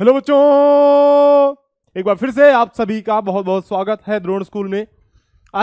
Hello बच्चों एक बार फिर से आप सभी का बहुत बहुत स्वागत है द्रोण स्कूल में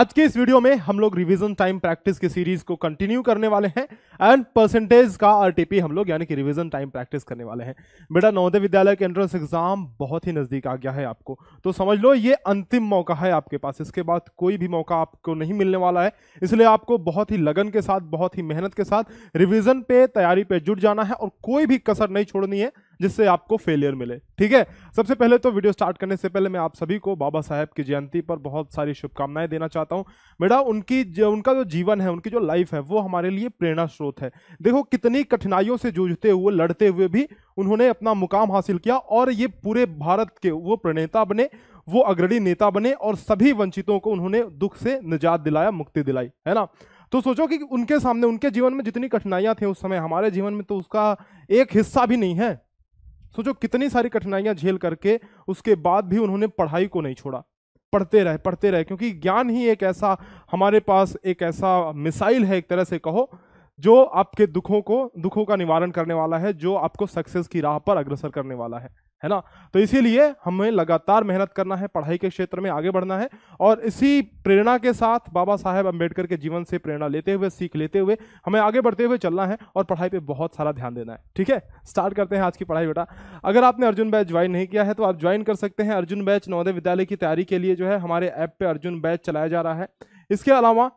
आज के इस वीडियो में हम लोग रिवीजन टाइम प्रैक्टिस की सीरीज को कंटिन्यू करने वाले हैं एंड परसेंटेज का आरटीपी हम लोग यानी कि रिविजन टाइम प्रैक्टिस करने वाले हैं बेटा नवोदय विद्यालय के एंट्रेंस एग्जाम बहुत ही नज़दीक आ गया है आपको तो समझ लो ये अंतिम मौका है आपके पास इसके बाद कोई भी मौका आपको नहीं मिलने वाला है इसलिए आपको बहुत ही लगन के साथ बहुत ही मेहनत के साथ रिविजन पे तैयारी पे जुट जाना है और कोई भी कसर नहीं छोड़नी है जिससे आपको फेलियर मिले ठीक है सबसे पहले तो वीडियो स्टार्ट करने से पहले मैं आप सभी को बाबा साहेब की जयंती पर बहुत सारी शुभकामनाएं देना चाहता हूँ बेटा उनकी जो उनका जो जीवन है उनकी जो लाइफ है वो हमारे लिए प्रेरणा स्रोत स्रोत है देखो कितनी कठिनाइयों से जूझते हुए लड़ते हुए भी उन्होंने अपना मुकाम हासिल किया और ये पूरे भारत के वो प्रणेता बने वो अग्रणी नेता बने और सभी वंचितों को उन्होंने दुख से निजात दिलाया मुक्ति दिलाई है ना तो सोचो कि उनके सामने उनके जीवन में जितनी कठिनाइयां थी उस समय हमारे जीवन में तो उसका एक हिस्सा भी नहीं है सोचो कितनी सारी कठिनाइयां झेल करके उसके बाद भी उन्होंने पढ़ाई को नहीं छोड़ा पढ़ते रहे पढ़ते रहे क्योंकि ज्ञान ही एक ऐसा हमारे पास एक ऐसा मिसाइल है एक तरह से कहो जो आपके दुखों को दुखों का निवारण करने वाला है जो आपको सक्सेस की राह पर अग्रसर करने वाला है है ना तो इसीलिए हमें लगातार मेहनत करना है पढ़ाई के क्षेत्र में आगे बढ़ना है और इसी प्रेरणा के साथ बाबा साहेब अम्बेडकर के जीवन से प्रेरणा लेते हुए सीख लेते हुए हमें आगे बढ़ते हुए चलना है और पढ़ाई पे बहुत सारा ध्यान देना है ठीक है स्टार्ट करते हैं आज की पढ़ाई बेटा अगर आपने अर्जुन बैच ज्वाइन नहीं किया है तो आप ज्वाइन कर सकते हैं अर्जुन बैच नवोदय विद्यालय की तैयारी के लिए जो है हमारे ऐप पर अर्जुन बैच चलाया जा रहा है इसके अलावा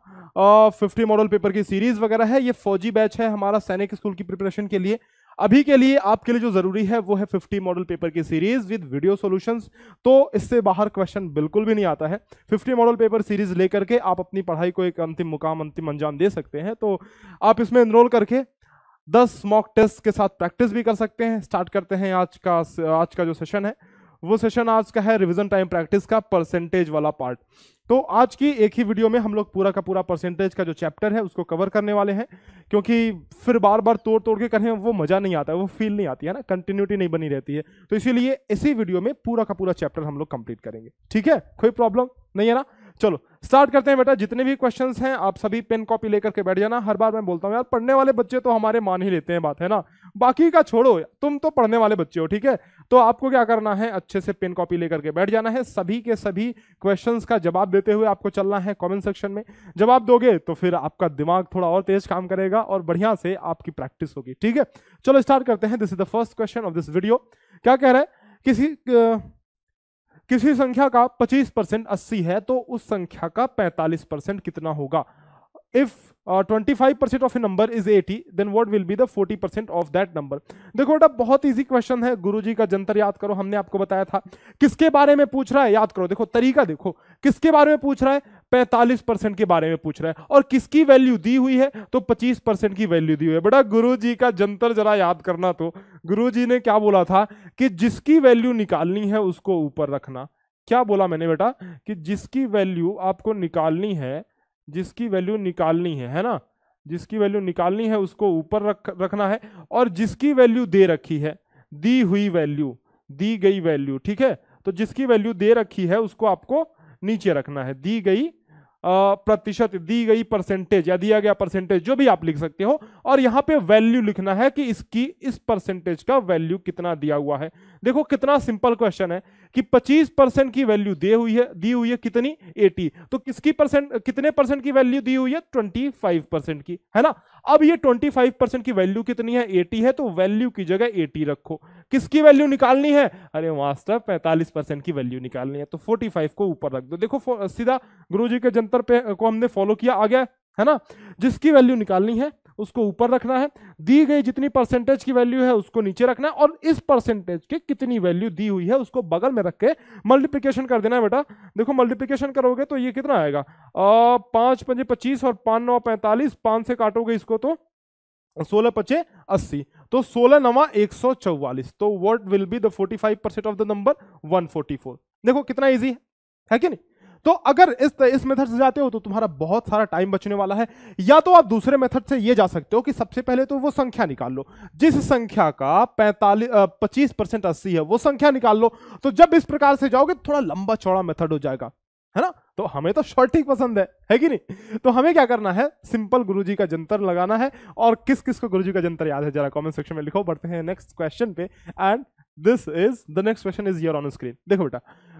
फिफ्टी मॉडल पेपर की सीरीज वगैरह है ये फौजी बैच है हमारा सैनिक स्कूल की प्रिपरेशन के लिए अभी के लिए आपके लिए जो ज़रूरी है वो है फिफ्टी मॉडल पेपर की सीरीज विद वीडियो सॉल्यूशंस तो इससे बाहर क्वेश्चन बिल्कुल भी नहीं आता है फिफ्टी मॉडल पेपर सीरीज लेकर के आप अपनी पढ़ाई को एक अंतिम मुकाम अंतिम अंजाम दे सकते हैं तो आप इसमें इनरोल करके दस मॉक टेस्ट के साथ प्रैक्टिस भी कर सकते हैं स्टार्ट करते हैं आज का आज का जो सेशन है वो सेशन आज का है रिविजन टाइम प्रैक्टिस का परसेंटेज वाला पार्ट तो आज की एक ही वीडियो में हम लोग पूरा का पूरा परसेंटेज का जो चैप्टर है उसको कवर करने वाले हैं क्योंकि फिर बार बार तोड़ तोड़ के करें वो मज़ा नहीं आता है वो फील नहीं आती है ना कंटिन्यूटी नहीं बनी रहती है तो इसीलिए इसी वीडियो में पूरा का पूरा चैप्टर हम लोग कंप्लीट करेंगे ठीक है कोई प्रॉब्लम नहीं है ना चलो स्टार्ट करते हैं बेटा जितने भी क्वेश्चन हैं आप सभी पेन कॉपी लेकर के बैठ जाना हर बार मैं बोलता हूँ यार पढ़ने वाले बच्चे तो हमारे मान ही लेते हैं बात है ना बाकी का छोड़ो तुम तो पढ़ने वाले बच्चे हो ठीक है तो आपको क्या करना है अच्छे से पेन कॉपी लेकर के बैठ जाना है सभी के सभी क्वेश्चन का जवाब देते हुए आपको चलना है कॉमेंट सेक्शन में जवाब दोगे तो फिर आपका दिमाग थोड़ा और तेज काम करेगा और बढ़िया से आपकी प्रैक्टिस होगी ठीक है चलो स्टार्ट करते हैं this is the first question of this video क्या कह रहा है किसी किसी संख्या का 25 परसेंट अस्सी है तो उस संख्या का 45 परसेंट कितना होगा if twenty five percent of a number is eighty then what will be the forty percent of that number देखो बेटा बहुत ईजी क्वेश्चन है गुरुजी का जंतर याद करो हमने आपको बताया था किसके बारे में पूछ रहा है याद करो देखो तरीका देखो किसके बारे में पूछ रहा है पैंतालीस परसेंट के बारे में पूछ रहा है और किसकी वैल्यू दी हुई है तो पच्चीस परसेंट की वैल्यू दी हुई है बेटा गुरु जी का जंतर जरा याद करना तो गुरु जी ने क्या बोला था कि जिसकी वैल्यू निकालनी है उसको ऊपर रखना क्या बोला मैंने बेटा कि जिसकी वैल्यू आपको निकालनी है जिसकी वैल्यू निकालनी है है ना जिसकी वैल्यू निकालनी है उसको ऊपर रख रखना है और जिसकी वैल्यू दे रखी है दी हुई वैल्यू दी गई वैल्यू ठीक है तो जिसकी वैल्यू दे रखी है उसको आपको नीचे रखना है दी गई प्रतिशत दी गई परसेंटेज या दिया गया परसेंटेज जो भी आप लिख सकते हो और यहां पे वैल्यू लिखना है कि इसकी इस परसेंटेज का वैल्यू कितना दिया हुआ है देखो कितना सिंपल क्वेश्चन है कि 25 परसेंट की वैल्यू दे हुई है दी हुई है कितनी 80 तो किसकी परसेंट कितने परसेंट की वैल्यू दी हुई है 25 परसेंट की है ना अब ये 25 परसेंट की वैल्यू कितनी है 80 है तो वैल्यू की जगह 80 रखो किसकी वैल्यू निकालनी है अरे मास्टर 45 परसेंट की वैल्यू निकालनी है तो 45 को ऊपर रख दो देखो सीधा गुरुजी के जंतर पे को हमने फॉलो किया आ गया है ना जिसकी वैल्यू निकालनी है उसको ऊपर रखना है दी गई जितनी परसेंटेज की वैल्यू है उसको नीचे रखना है और इस परसेंटेज की कितनी वैल्यू दी हुई है उसको बगल में रख के मल्टीप्लीकेशन कर देना है बेटा देखो मल्टीप्लीकेशन करोगे तो ये कितना आएगा पाँच पंजे पच्चीस और पाँच नौ पैंतालीस पाँच से काटोगे इसको तो सोलह पचे अस्सी तो सोलह नवा एक सौ चौवालीस तो what will be the forty five percent of the number one forty four देखो कितना ईजी है है कि नहीं तो अगर इस इस मेथड से जाते हो तो तुम्हारा बहुत सारा टाइम बचने वाला है या तो आप दूसरे मेथड से ये जा सकते हो कि सबसे पहले तो वो संख्या निकाल लो जिस संख्या का पैंतालीस पच्चीस परसेंट अस्सी है वो संख्या निकाल लो तो जब इस प्रकार से जाओगे थोड़ा लंबा चौड़ा मेथड हो जाएगा है ना तो हमें तो शॉर्ट ही पसंद है है कि नहीं तो हमें क्या करना है सिंपल गुरुजी का जंतर लगाना है और किस किस को गुरुजी का जंतर याद है जरा कमेंट सेक्शन में लिखो बढ़ते हैं नेक्स्ट क्वेश्चन पे and this is the next question is your on screen देखो बेटा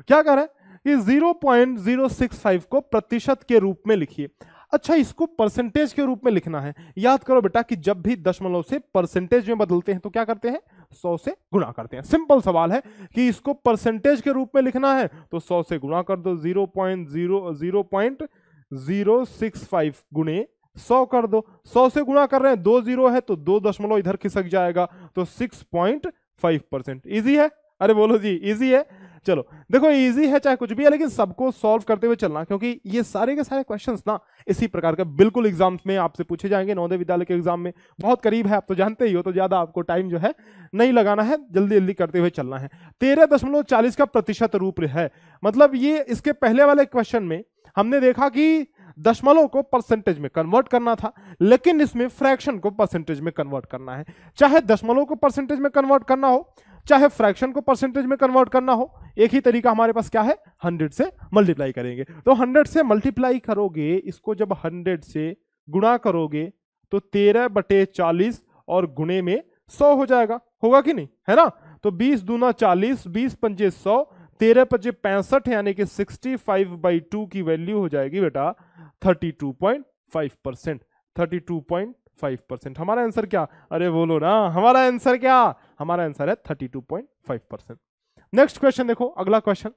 क्या कह रहा है ये 0.065 को प्रतिशत के रूप में लिखिए अच्छा इसको परसेंटेज के रूप में लिखना है याद करो बेटा कि जब भी दशमलव से परसेंटेज में बदलते हैं तो क्या करते हैं सौ से गुणा करते हैं सिंपल सवाल है कि इसको परसेंटेज के रूप में लिखना है तो सौ से गुणा कर दो zero point zero zero point zero six five गुणे सौ कर दो सौ से गुणा कर रहे हैं दो जीरो है तो दो दशमलव इधर खिसक जाएगा तो six point five percent easy है अरे बोलो जी इजी है चलो देखो इजी है चाहे कुछ भी है लेकिन सबको सॉल्व करते हुए चलना क्योंकि ये सारे के सारे क्वेश्चंस ना इसी प्रकार के बिल्कुल एग्जाम्स में आपसे पूछे जाएंगे नौदय विद्यालय के एग्जाम में बहुत करीब है आप तो जानते ही हो तो ज़्यादा आपको टाइम जो है नहीं लगाना है जल्दी जल्दी करते हुए चलना है तेरह का प्रतिशत रूप है मतलब ये इसके पहले वाले क्वेश्चन में हमने देखा कि दशमलव को परसेंटेज में कन्वर्ट करना था लेकिन इसमें फ्रैक्शन को परसेंटेज में कन्वर्ट करना है चाहे दशमलव को परसेंटेज में कन्वर्ट करना हो चाहे फ्रैक्शन को परसेंटेज में कन्वर्ट करना हो एक ही तरीका हमारे पास क्या है हंड्रेड से मल्टीप्लाई करेंगे तो हंड्रेड से मल्टीप्लाई करोगे इसको जब हंड्रेड से गुणा करोगे तो तेरह बटे चालीस और गुणे में सौ हो जाएगा होगा कि नहीं है ना तो बीस दूना चालीस बीस पंजे सौ तेरह पंजे पैंसठ यानी कि सिक्सटी फाइव बाई टू की वैल्यू हो जाएगी बेटा thirty two point five percent thirty two point five percent हमारा आंसर क्या अरे बोलो ना हमारा आंसर क्या हमारा आंसर है thirty two point five percent next question देखो अगला क्वेश्चन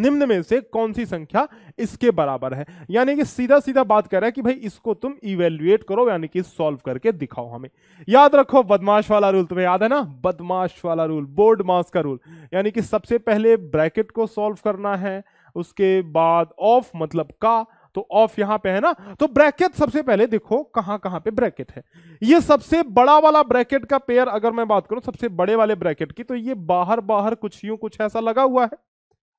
निम्न में से कौन सी संख्या इसके बराबर है यानी कि सीधा सीधा बात कर रहा है कि भाई इसको तुम इवेल्युएट करो यानी कि सॉल्व करके दिखाओ हमें याद रखो बदमाश वाला रूल तुम्हें याद है ना बदमाश वाला रूल बोर्ड मास का रूल यानी कि सबसे पहले ब्रैकेट को सॉल्व करना है उसके बाद ऑफ मतलब का तो ऑफ यहां पे है ना तो ब्रैकेट सबसे पहले देखो कहां कहां पे ब्रैकेट है ये सबसे बड़ा वाला ब्रैकेट का पेयर अगर मैं बात करूं सबसे बड़े वाले ब्रैकेट की तो ये बाहर बाहर कुछ यूं कुछ ऐसा लगा हुआ है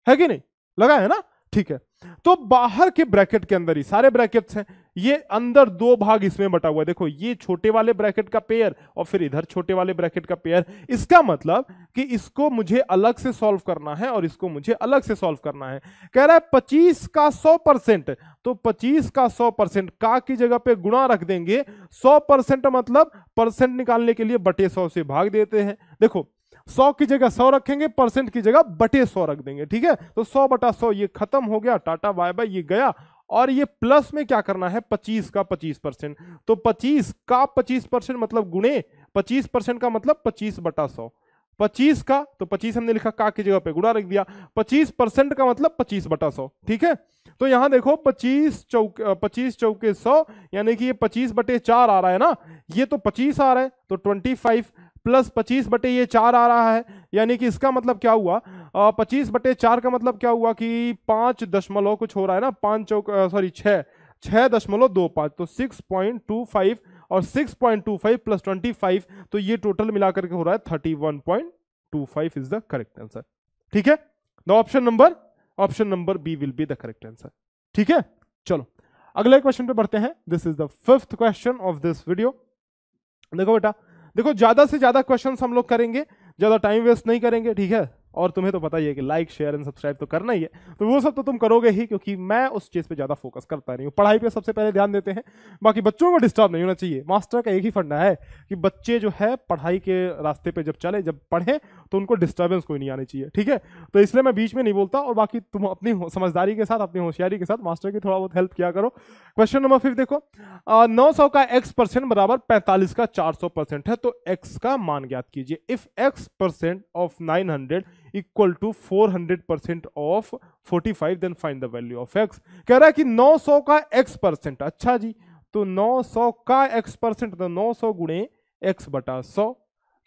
है कि नहीं लगा है ना ठीक है तो बाहर के ब्रैकेट के अंदर ही सारे ब्रैकेट्स हैं ये अंदर दो भाग इसमें बटा हुआ है देखो ये छोटे वाले ब्रैकेट का पेयर और फिर इधर छोटे वाले ब्रैकेट का पेयर इसका मतलब कि इसको मुझे अलग से सॉल्व करना है और इसको मुझे अलग से सॉल्व करना है कह रहा है पच्चीस का सौ परसेंट तो पच्चीस का सौ परसेंट का की जगह पे गुणा रख देंगे सौ परसेंट मतलब परसेंट निकालने के लिए बटे सौ से भाग देते हैं देखो सौ की जगह सौ रखेंगे परसेंट की जगह बटे सौ रख देंगे ठीक है तो सौ बटा सौ ये खत्म हो गया टाटा बाय बाय ये गया और ये प्लस में क्या करना है पच्चीस का पच्चीस परसेंट तो पच्चीस का पच्चीस परसेंट मतलब गुणे पच्चीस परसेंट का मतलब पच्चीस बटा सौ पच्चीस का तो पच्चीस हमने लिखा का की जगह पे गुणा रख दिया पच्चीस परसेंट का मतलब पच्चीस बटा सौ ठीक है तो यहां देखो पच्चीस चौके पच्चीस चौके सौ यानी कि ये पच्चीस बटे चार आ रहा है ना ये तो पच्चीस आ रहा है तो ट्वेंटी फाइव प्लस पच्चीस बटे ये चार आ रहा है यानी कि इसका मतलब क्या हुआ पच्चीस बटे चार का मतलब क्या हुआ कि पाँच दशमलव कुछ हो रहा है ना पाँच चौक सॉरी छः छः दशमलव दो पाँच तो सिक्स पॉइंट टू फाइव और six point two five plus twenty five तो ये टोटल मिलाकर के हो रहा है thirty one point two five is the correct answer ठीक है the option number option number B will be the correct answer ठीक है चलो अगले क्वेश्चन पे बढ़ते हैं this is the fifth question of this video देखो बेटा देखो ज्यादा से ज्यादा क्वेश्चन हम लोग करेंगे ज्यादा टाइम वेस्ट नहीं करेंगे ठीक है और तुम्हें तो पता ही है कि लाइक शेयर एंड सब्सक्राइब तो करना ही है तो वो सब तो तुम करोगे ही क्योंकि मैं उस चीज़ पे ज़्यादा फोकस करता नहीं हूँ पढ़ाई पे सबसे पहले ध्यान देते हैं बाकी बच्चों को डिस्टर्ब नहीं होना चाहिए मास्टर का एक ही फंडा है कि बच्चे जो है पढ़ाई के रास्ते पर जब चले जब पढ़ें तो उनको डिस्टर्बेंस कोई नहीं आनी चाहिए ठीक है तो इसलिए मैं बीच में नहीं बोलता और बाकी तुम अपनी समझदारी के साथ अपनी होशियारी के साथ मास्टर की थोड़ा बहुत हेल्प किया करो क्वेश्चन नंबर फिफ्थ देखो नौ सौ का एक्स परसेंट बराबर पैंतालीस का चार सौ परसेंट है तो एक्स का मान ज्ञात कीजिए if X percent of nine hundred equal to 400 percent of forty then find the value of X कह रहा है कि 900 का एक्स परसेंट अच्छा जी तो 900 का एक्स परसेंट तो 900 गुणे एक्स बटा सौ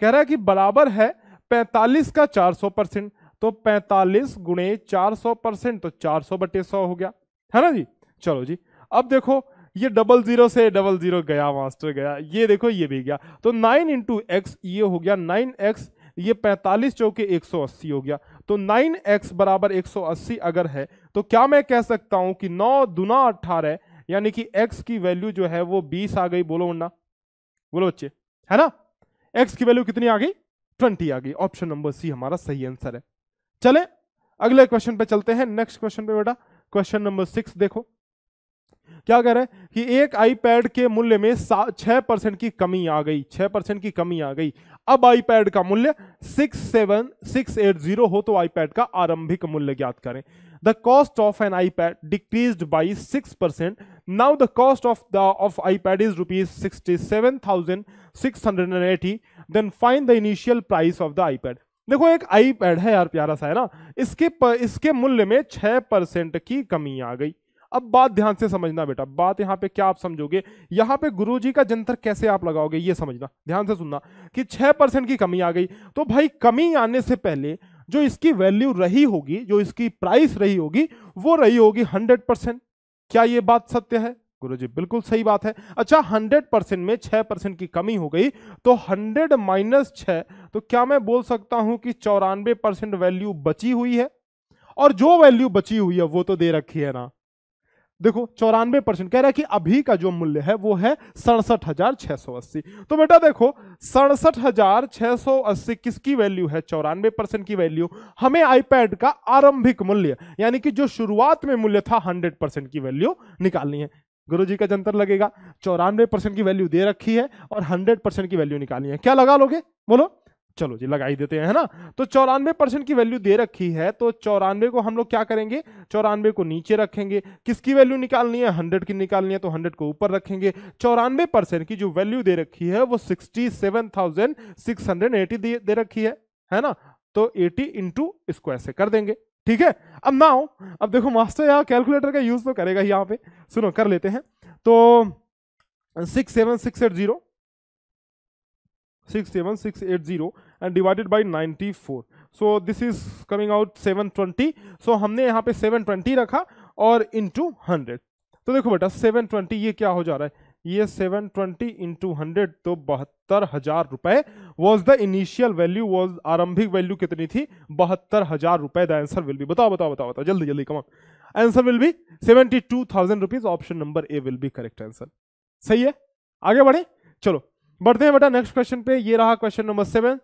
कह रहा है कि बराबर है 45 का 400 परसेंट तो 45 गुणे सौ परसेंट तो 400 तो बटे सौ हो गया है ना जी चलो जी अब देखो ये डबल जीरो से डबल जीरो गया मास्टर गया ये देखो ये भी गया तो नाइन इंटू एक्स ये हो गया नाइन एक्स ये 45 चौके 180 हो गया तो 9x एक्स बराबर एक अगर है तो क्या मैं कह सकता हूं कि 9 दुना अट्ठारह यानी कि x की वैल्यू जो है वो 20 आ गई बोलो उन्ना बोलो बच्चे है ना x की वैल्यू कितनी आ गई 20 आ गई ऑप्शन नंबर सी हमारा सही आंसर है चले अगले क्वेश्चन पे चलते हैं नेक्स्ट क्वेश्चन पे बेटा क्वेश्चन नंबर सिक्स देखो क्या कह रहे हैं कि एक आईपैड के मूल्य में छह परसेंट की कमी आ गई छह परसेंट की कमी आ गई अब आईपैड का मूल्य six seven six eight zero हो तो आईपैड का आरंभिक मूल्य ज्ञात करें the cost of an iPad decrease by six percent now the cost of the of iPad is rupees sixty seven thousand six hundred and eighty then find the initial price of the iPad देखो एक iPad है यार प्यारा सा है ना इसके इसके मूल्य में छह परसेंट की कमी आ गई अब बात ध्यान से समझना बेटा बात यहाँ पे क्या आप समझोगे यहाँ पे गुरुजी का जंतर कैसे आप लगाओगे ये समझना ध्यान से सुनना कि छह परसेंट की कमी आ गई तो भाई कमी आने से पहले जो इसकी वैल्यू रही होगी जो इसकी प्राइस रही होगी वो रही होगी हंड्रेड परसेंट क्या ये बात सत्य है गुरु जी बिल्कुल सही बात है अच्छा हंड्रेड परसेंट में छह परसेंट की कमी हो गई तो हंड्रेड माइनस छः तो क्या मैं बोल सकता हूं कि चौरानवे परसेंट वैल्यू बची हुई है और जो वैल्यू बची हुई है वो तो दे रखी है ना देखो चौरानवे परसेंट कह रहा है कि अभी का जो मूल्य है वो है सड़सठ हजार छह सौ अस्सी तो बेटा देखो सड़सठ हजार छह सौ अस्सी किसकी वैल्यू है चौरानवे परसेंट की वैल्यू हमें आईपैड का आरंभिक मूल्य यानी कि जो शुरुआत में मूल्य था हंड्रेड परसेंट की वैल्यू निकालनी है गुरु जी का जंतर लगेगा चौरानवे परसेंट की वैल्यू दे रखी है और हंड्रेड परसेंट की वैल्यू निकालनी है क्या लगा लोगे बोलो चलो जी लगाई देते हैं है ना तो चौरानवे परसेंट की वैल्यू दे रखी है तो चौरानवे को हम लोग क्या करेंगे चौरानवे को नीचे रखेंगे किसकी वैल्यू निकालनी है हंड्रेड की निकालनी है तो हंड्रेड को ऊपर रखेंगे चौरानवे परसेंट की जो वैल्यू दे रखी है वो sixty seven thousand six hundred eighty दे रखी है है ना तो एटी इंटू इसको ऐसे कर देंगे ठीक है अब ना हो अब देखो मास्टर यहाँ कैलकुलेटर का यूज तो करेगा यहाँ पे सुनो कर लेते हैं तो six seven six eight zero six six seven eight zero and divided by divided four so this is coming out seven twenty so हमने यहाँ पे सेवन ट्वेंटी रखा और into हंड्रेड तो देखो बेटा सेवन ट्वेंटी ये क्या हो जा रहा है ये 720 इंटू हंड्रेड तो बहत्तर हजार रुपए was the initial value was आरंभिक वैल्यू कितनी थी बहत्तर हजार रुपए द आंसर विल बी बताओ बताओ बताओ बताओ जल्दी जल्दी कमा answer will be seventy two thousand rupees option number A will be correct answer सही है आगे बढ़े चलो बढ़ते हैं बेटा नेक्स्ट क्वेश्चन पे ये रहा question number seven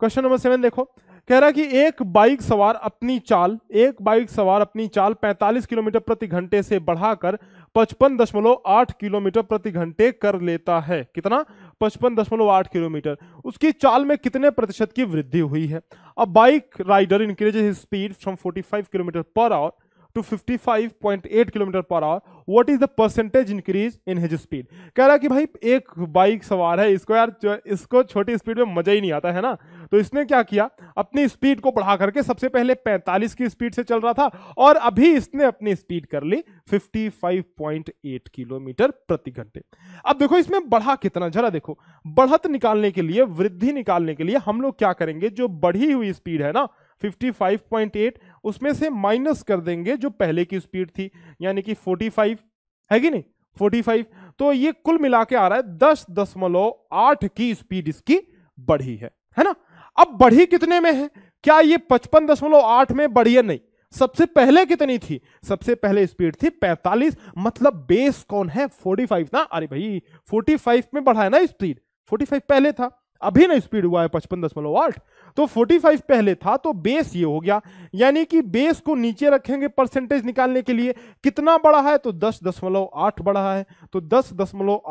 question number seven देखो कह रहा कि एक बाइक सवार अपनी चाल एक बाइक सवार अपनी चाल 45 किलोमीटर प्रति घंटे से बढ़ाकर पचपन दशमलव आठ किलोमीटर प्रति घंटे कर लेता है कितना पचपन दशमलव आठ किलोमीटर उसकी चाल में कितने प्रतिशत की वृद्धि हुई है अब bike rider increase speed from 45 kilometre per hour to 55.8 kilometre per hour what is the percentage increase in his speed कह रहा कि भाई एक बाइक सवार है इसको यार इसको छोटी स्पीड में मजा ही नहीं आता है ना तो इसने क्या किया अपनी स्पीड को बढ़ा करके सबसे पहले 45 की स्पीड से चल रहा था और अभी इसने अपनी स्पीड कर ली 55.8 किलोमीटर प्रति घंटे अब देखो इसमें बढ़ा कितना जरा देखो बढ़त निकालने के लिए वृद्धि निकालने के लिए हम लोग क्या करेंगे जो बढ़ी हुई स्पीड है ना उसमें से माइनस कर देंगे जो पहले की स्पीड थी यानी कि 45 है कि नहीं 45 तो ये कुल मिला के आ रहा है दस दशमलव आठ की स्पीड इसकी बढ़ी है है ना अब बढ़ी कितने में है क्या ये पचपन दशमलव आठ में बढ़ी है नहीं सबसे पहले कितनी थी सबसे पहले स्पीड थी 45 मतलब बेस कौन है 45 ना अरे भाई 45 में बढ़ा है ना स्पीड 45 पहले था अभी ना स्पीड हुआ है पचपन दशमलव आठ तो 45 पहले था तो बेस ये हो गया यानी कि बेस को नीचे रखेंगे परसेंटेज निकालने के लिए कितना बड़ा है तो दस दशमलव आठ बड़ा है तो दस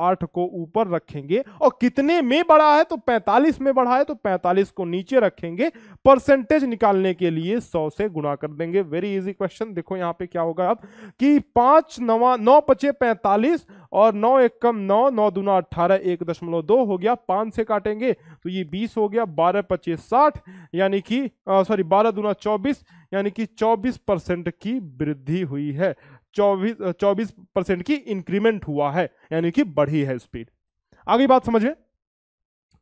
आठ को ऊपर रखेंगे और कितने में बड़ा है तो 45 में बढ़ा है तो 45 को नीचे रखेंगे परसेंटेज निकालने के लिए 100 से गुणा कर देंगे वेरी इजी क्वेश्चन देखो यहां पे क्या होगा अब कि पांच नवा नौ पचे पैंतालीस और नौ एक कम नौ नौ दूना अट्ठारह एक दशमलव दो हो गया पांच से काटेंगे तो ये बीस हो गया बारह पच्चीस साठ आठ यानी कि सॉरी बारह दूना चौबीस यानी कि चौबीस परसेंट की वृद्धि हुई है चौबीस चौबीस परसेंट की इंक्रीमेंट हुआ है यानी कि बढ़ी है स्पीड आगे बात समझ में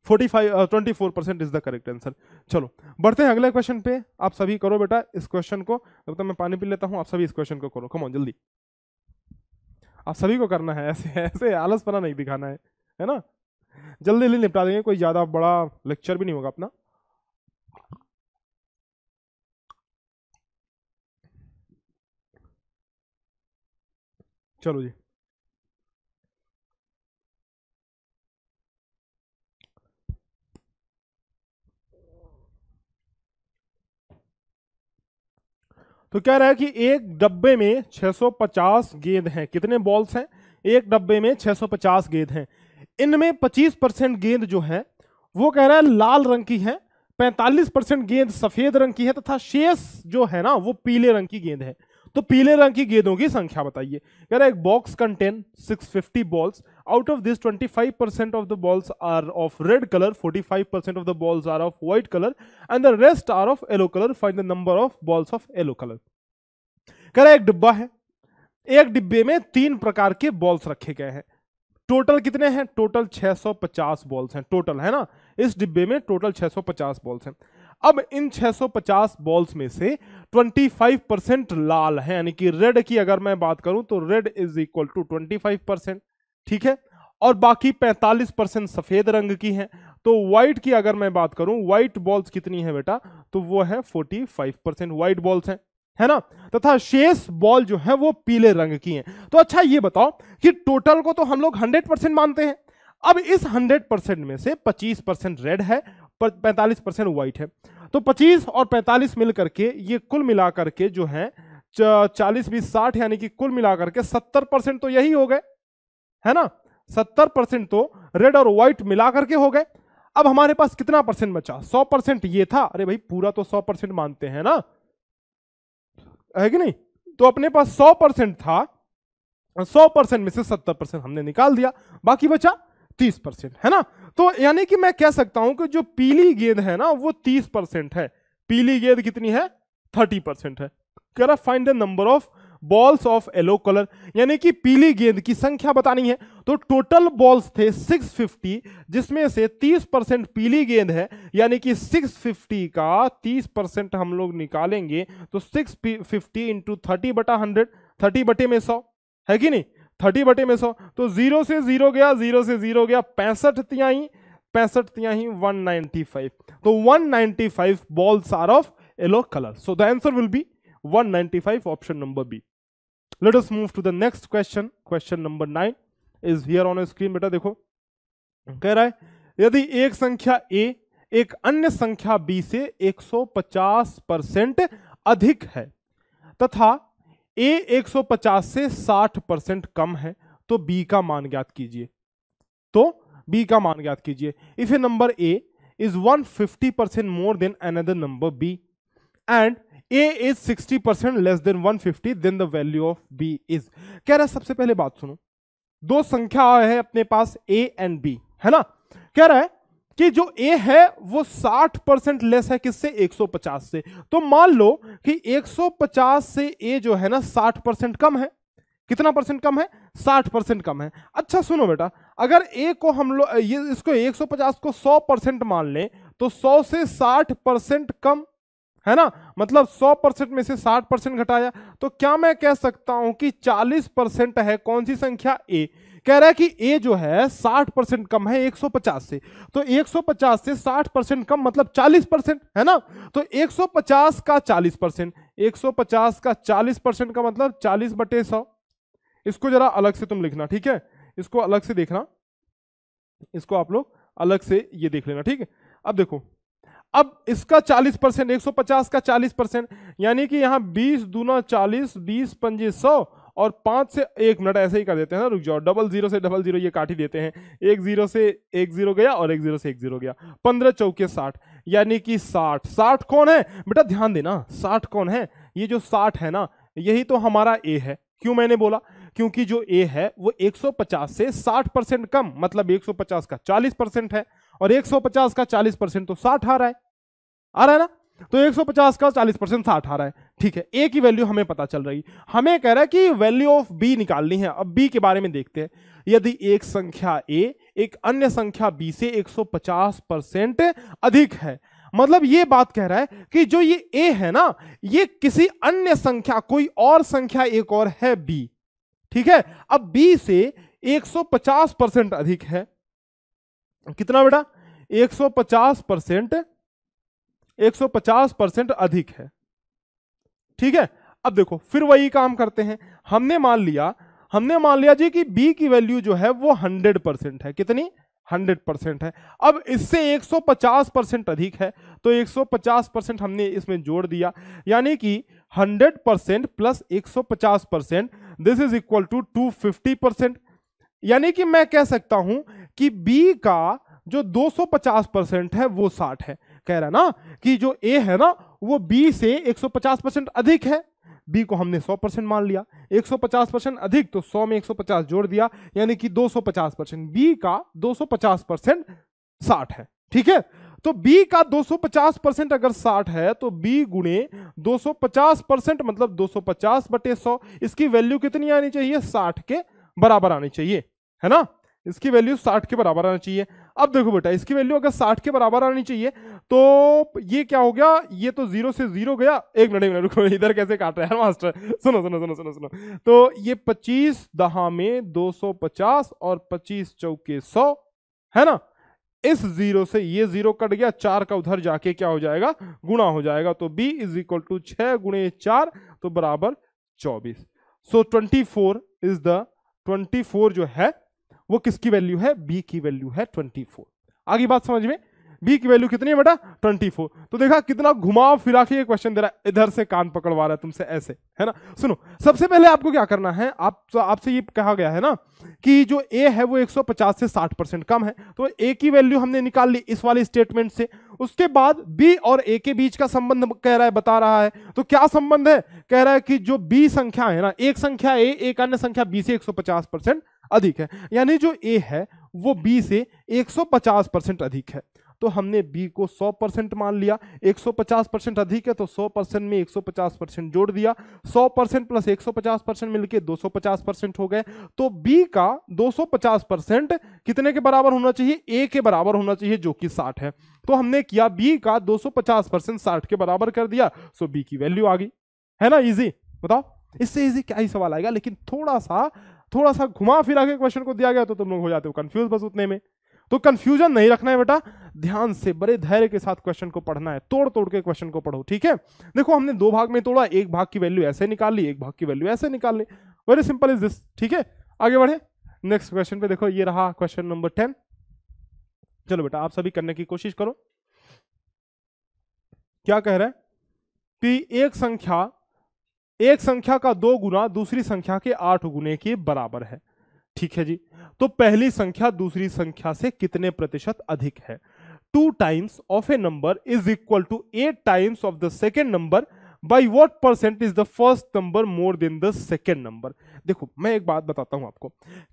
forty five twenty four percent is the correct answer चलो बढ़ते हैं अगले क्वेश्चन पे आप सभी करो बेटा इस क्वेश्चन को जब तक तो मैं पानी पी लेता हूँ आप सभी इस क्वेश्चन को करो कमॉन जल्दी आप सभी को करना है ऐसे ऐसे आलस पना नहीं दिखाना है है ना जल्दी जल्दी निपटा देंगे कोई ज़्यादा बड़ा लेक्चर भी नहीं होगा अपना चलो जी तो कह रहा है कि एक डब्बे में 650 गेंद हैं कितने बॉल्स हैं एक डब्बे में 650 गेंद हैं इनमें 25 परसेंट गेंद जो है वो कह रहा है लाल रंग की है 45 परसेंट गेंद सफेद रंग की है तथा शेष जो है ना वो पीले रंग की गेंद है तो पीले रंग की गेंदों की संख्या बताइए अगर एक box contain 650 balls out of this 25% percent of the balls are of red colour 45% percent of the balls are of white colour and the rest are of yellow colour find the number of balls of yellow colour कह रहा है एक डिब्बा है एक डिब्बे में तीन प्रकार के बॉल्स रखे गए हैं टोटल कितने हैं टोटल 650 बॉल्स हैं टोटल है ना इस डिब्बे में टोटल 650 बॉल्स हैं अब इन 650 बॉल्स में से 25 परसेंट लाल है यानी कि रेड की अगर मैं बात करूं तो red is equal to 25 percent ठीक है और बाकी 45 परसेंट सफेद रंग की है तो व्हाइट की अगर मैं बात करूं व्हाइट बॉल्स कितनी है बेटा तो वो है 45 परसेंट व्हाइट बॉल्स है है ना तथा शेष बॉल जो है वो पीले रंग की हैं तो अच्छा ये बताओ कि टोटल को तो हम लोग 100 परसेंट मानते हैं अब इस 100 परसेंट में से 25 परसेंट रेड है पैंतालीस परसेंट व्हाइट है तो 25 और 45 मिल करके ये कुल मिला करके जो है चालीस बीस साठ यानी कि कुल मिला करके सत्तर परसेंट तो यही हो गए है ना सत्तर परसेंट तो रेड और व्हाइट मिला करके हो गए अब हमारे पास कितना परसेंट बचा सौ परसेंट ये था अरे भाई पूरा तो सौ परसेंट मानते हैं ना है कि नहीं तो अपने पास सौ परसेंट था सौ परसेंट में से सत्तर परसेंट हमने निकाल दिया बाकी बचा 30 परसेंट है ना तो यानी कि मैं कह सकता हूं कि जो पीली गेंद है ना वो तीस परसेंट है पीली गेंद कितनी है थर्टी परसेंट है कह रहा find the number of balls of yellow colour यानी कि पीली गेंद की संख्या बतानी है तो टोटल बॉल्स थे 650 जिसमें से 30 परसेंट पीली गेंद है यानी कि 650 का 30 परसेंट हम लोग निकालेंगे तो 650 फिफ्टी इंटू थर्टी बटा हंड्रेड थर्टी बटे में सौ है कि नहीं थर्टी बटे में सौ तो जीरो से जीरो गया जीरो से जीरो गया पैंसठ तिया ही पैंसठ तिया ही वन नाइनटी फाइव तो one ninety five balls are of yellow colour so the answer will be one ninety five option number B let us move to the next question question number nine is here on screen बेटा देखो कह रहा है यदि एक संख्या ए एक अन्य संख्या बी से 150 परसेंट अधिक है तथा ए 150 से 60 परसेंट कम है तो बी का मान ज्ञात कीजिए तो बी का मान ज्ञात कीजिए if a number A is 150 percent more than another number B and A is 60 percent less than 150 then the value of B is कह रहा है सबसे पहले बात सुनो दो संख्या है अपने पास ए एंड बी है ना कह रहा है कि जो ए है वो 60 परसेंट लेस है किससे 150 से तो मान लो कि 150 से ए जो है ना 60 परसेंट कम है कितना परसेंट कम है 60 परसेंट कम है अच्छा सुनो बेटा अगर ए को हम लोग ये इसको 150 को 100 परसेंट मान लें तो 100 से 60 परसेंट कम है ना मतलब 100 परसेंट में से 60 परसेंट घटाया तो क्या मैं कह सकता हूं कि 40 परसेंट है कौन सी संख्या ए कह रहा है कि ए जो है 60 परसेंट कम है 150 से तो 150 से 60 परसेंट कम मतलब 40 परसेंट है ना तो 150 का 40 परसेंट एक का 40 परसेंट का मतलब 40 बटे सौ इसको जरा अलग से तुम लिखना ठीक है इसको अलग से देखना इसको आप लोग अलग से ये देख लेना ठीक है अब देखो अब इसका 40 परसेंट एक का 40 परसेंट यानी कि यहां 20 दूना 40 20 पंजे 100 और पाँच से एक मिनट ऐसे ही कर देते हैं ना रुक जाओ डबल जीरो से डबल जीरो ये काट ही देते हैं एक जीरो से एक जीरो गया और एक जीरो से एक जीरो गया पंद्रह चौके साठ यानी कि साठ साठ कौन है बेटा ध्यान देना साठ कौन है ये जो साठ है ना यही तो हमारा ए है क्यों मैंने बोला क्योंकि जो ए है वो 150 से 60 परसेंट कम मतलब 150 का 40 परसेंट है और 150 का 40 परसेंट तो 60 आ रहा है आ रहा है ना तो 150 का 40 परसेंट साठ आ रहा है ठीक है ए की वैल्यू हमें पता चल रही हमें कह रहा है कि वैल्यू ऑफ बी निकालनी है अब बी के बारे में देखते हैं यदि एक संख्या ए एक अन्य संख्या बी से 150 परसेंट अधिक है मतलब ये बात कह रहा है कि जो ये ए है ना ये किसी अन्य संख्या कोई और संख्या एक और है बी ठीक है अब बी से एक अधिक है कितना बेटा एक 150 परसेंट अधिक है ठीक है अब देखो फिर वही काम करते हैं हमने मान लिया हमने मान लिया जी कि बी की वैल्यू जो है वो 100 परसेंट है कितनी 100 परसेंट है अब इससे 150 परसेंट अधिक है तो 150 परसेंट हमने इसमें जोड़ दिया यानी कि 100 परसेंट प्लस एक percent this is equal to two percent यानी कि मैं कह सकता हूं कि बी का जो 250 परसेंट है वो 60 है कह रहा है ना कि जो ए है ना वो बी से 150 परसेंट अधिक है बी को हमने 100 परसेंट मान लिया 150 परसेंट अधिक तो 100 में 150 जोड़ दिया यानी कि 250 परसेंट बी का 250 परसेंट साठ है ठीक है तो बी का 250 परसेंट अगर 60 है तो बी गुणे दो परसेंट मतलब 250 बटे सौ इसकी वैल्यू कितनी आनी चाहिए 60 के बराबर आनी चाहिए है ना इसकी वैल्यू 60 के बराबर आनी चाहिए अब देखो बेटा इसकी वैल्यू अगर 60 के बराबर आनी चाहिए तो ये क्या हो गया ये तो जीरो से जीरो गया एक मिनट एक मिनट रुको इधर कैसे काट रहे हैं मास्टर सुनो सुनो सुनो सुनो सुनो तो ये पच्चीस दहा में दो सौ पचास और पच्चीस चौके सौ है ना इस जीरो से ये जीरो कट गया चार का उधर जाके क्या हो जाएगा गुणा हो जाएगा तो बी इज इक्वल टू छह गुणे चार तो बराबर चौबीस so twenty four is the twenty four जो है वो किसकी वैल्यू है बी की वैल्यू है ट्वेंटी फोर आगे बात समझ में बी की वैल्यू कितनी है बेटा ट्वेंटी फोर तो देखा कितना घुमाव फिरा के क्वेश्चन दे रहा है इधर से कान पकड़वा रहा है तुमसे ऐसे है ना सुनो सबसे पहले आपको क्या करना है आप आपसे ये कहा गया है ना कि जो ए है वो 150 से 60 परसेंट कम है तो ए की वैल्यू हमने निकाल ली इस वाले स्टेटमेंट से उसके बाद बी और ए के बीच का संबंध कह रहा है बता रहा है तो क्या संबंध है कह रहा है कि जो बी संख्या है ना एक संख्या ए एक अन्य संख्या बी से एक अधिक है यानी जो ए है वो बी से 150 परसेंट अधिक है तो हमने बी को 100 परसेंट मान लिया 150 परसेंट अधिक है तो 100 परसेंट में 150 परसेंट जोड़ दिया 100 परसेंट प्लस 150 परसेंट मिलकर 250 परसेंट हो गए तो बी का 250 परसेंट कितने के बराबर होना चाहिए ए के बराबर होना चाहिए जो कि 60 है तो हमने किया बी का 250 परसेंट साठ के बराबर कर दिया सो बी की वैल्यू आ गई है ना इजी बताओ इससे इजी क्या ही सवाल आएगा लेकिन थोड़ा सा थोड़ा सा घुमा फिरा के क्वेश्चन को दिया गया तो तुम लोग हो जाते हो कंफ्यूज बस उतने में तो कंफ्यूजन नहीं रखना है बेटा ध्यान से बड़े धैर्य के साथ क्वेश्चन को पढ़ना है तोड़ तोड़ के क्वेश्चन को पढ़ो ठीक है देखो हमने दो भाग में तोड़ा एक भाग की वैल्यू ऐसे निकाल ली एक भाग की वैल्यू ऐसे निकाल ली वेरी सिंपल इज दिस ठीक है आगे बढ़े नेक्स्ट क्वेश्चन पे देखो ये रहा क्वेश्चन नंबर टेन चलो बेटा आप सभी करने की कोशिश करो क्या कह रहे कि एक संख्या एक संख्या का दो गुना दूसरी संख्या के आठ गुने के बराबर है ठीक है जी तो पहली संख्या दूसरी संख्या से कितने प्रतिशत अधिक है two times of a number is equal to eight times of the second number by what percent is the first number more than the second number देखो मैं एक बात बताता हूं आपको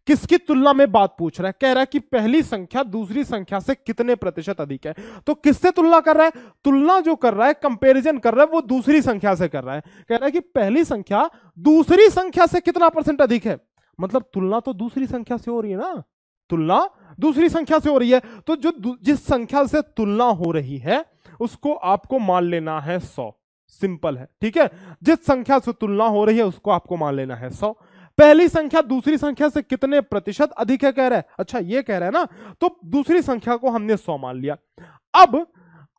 किसकी तुलना में बात पूछ रहा है कह रहा है कि पहली संख्या दूसरी संख्या से कितने प्रतिशत अधिक है तो किससे तुलना कर रहा है तुलना जो कर रहा है कंपेरिजन कर रहा है वो दूसरी संख्या से कर रहा है कह रहा है कि पहली संख्या दूसरी संख्या से कितना परसेंट अधिक है मतलब तुलना तो दूसरी संख्या से हो रही है ना तुलना दूसरी संख्या से हो रही है तो जो जिस संख्या से तुलना हो रही है उसको आपको मान लेना है सौ सिंपल है ठीक है जिस संख्या से तुलना हो रही है उसको आपको मान लेना है सौ पहली संख्या दूसरी संख्या से कितने प्रतिशत अधिक है कह रहा है अच्छा ये कह रहा है ना तो दूसरी संख्या को हमने सौ मान लिया अब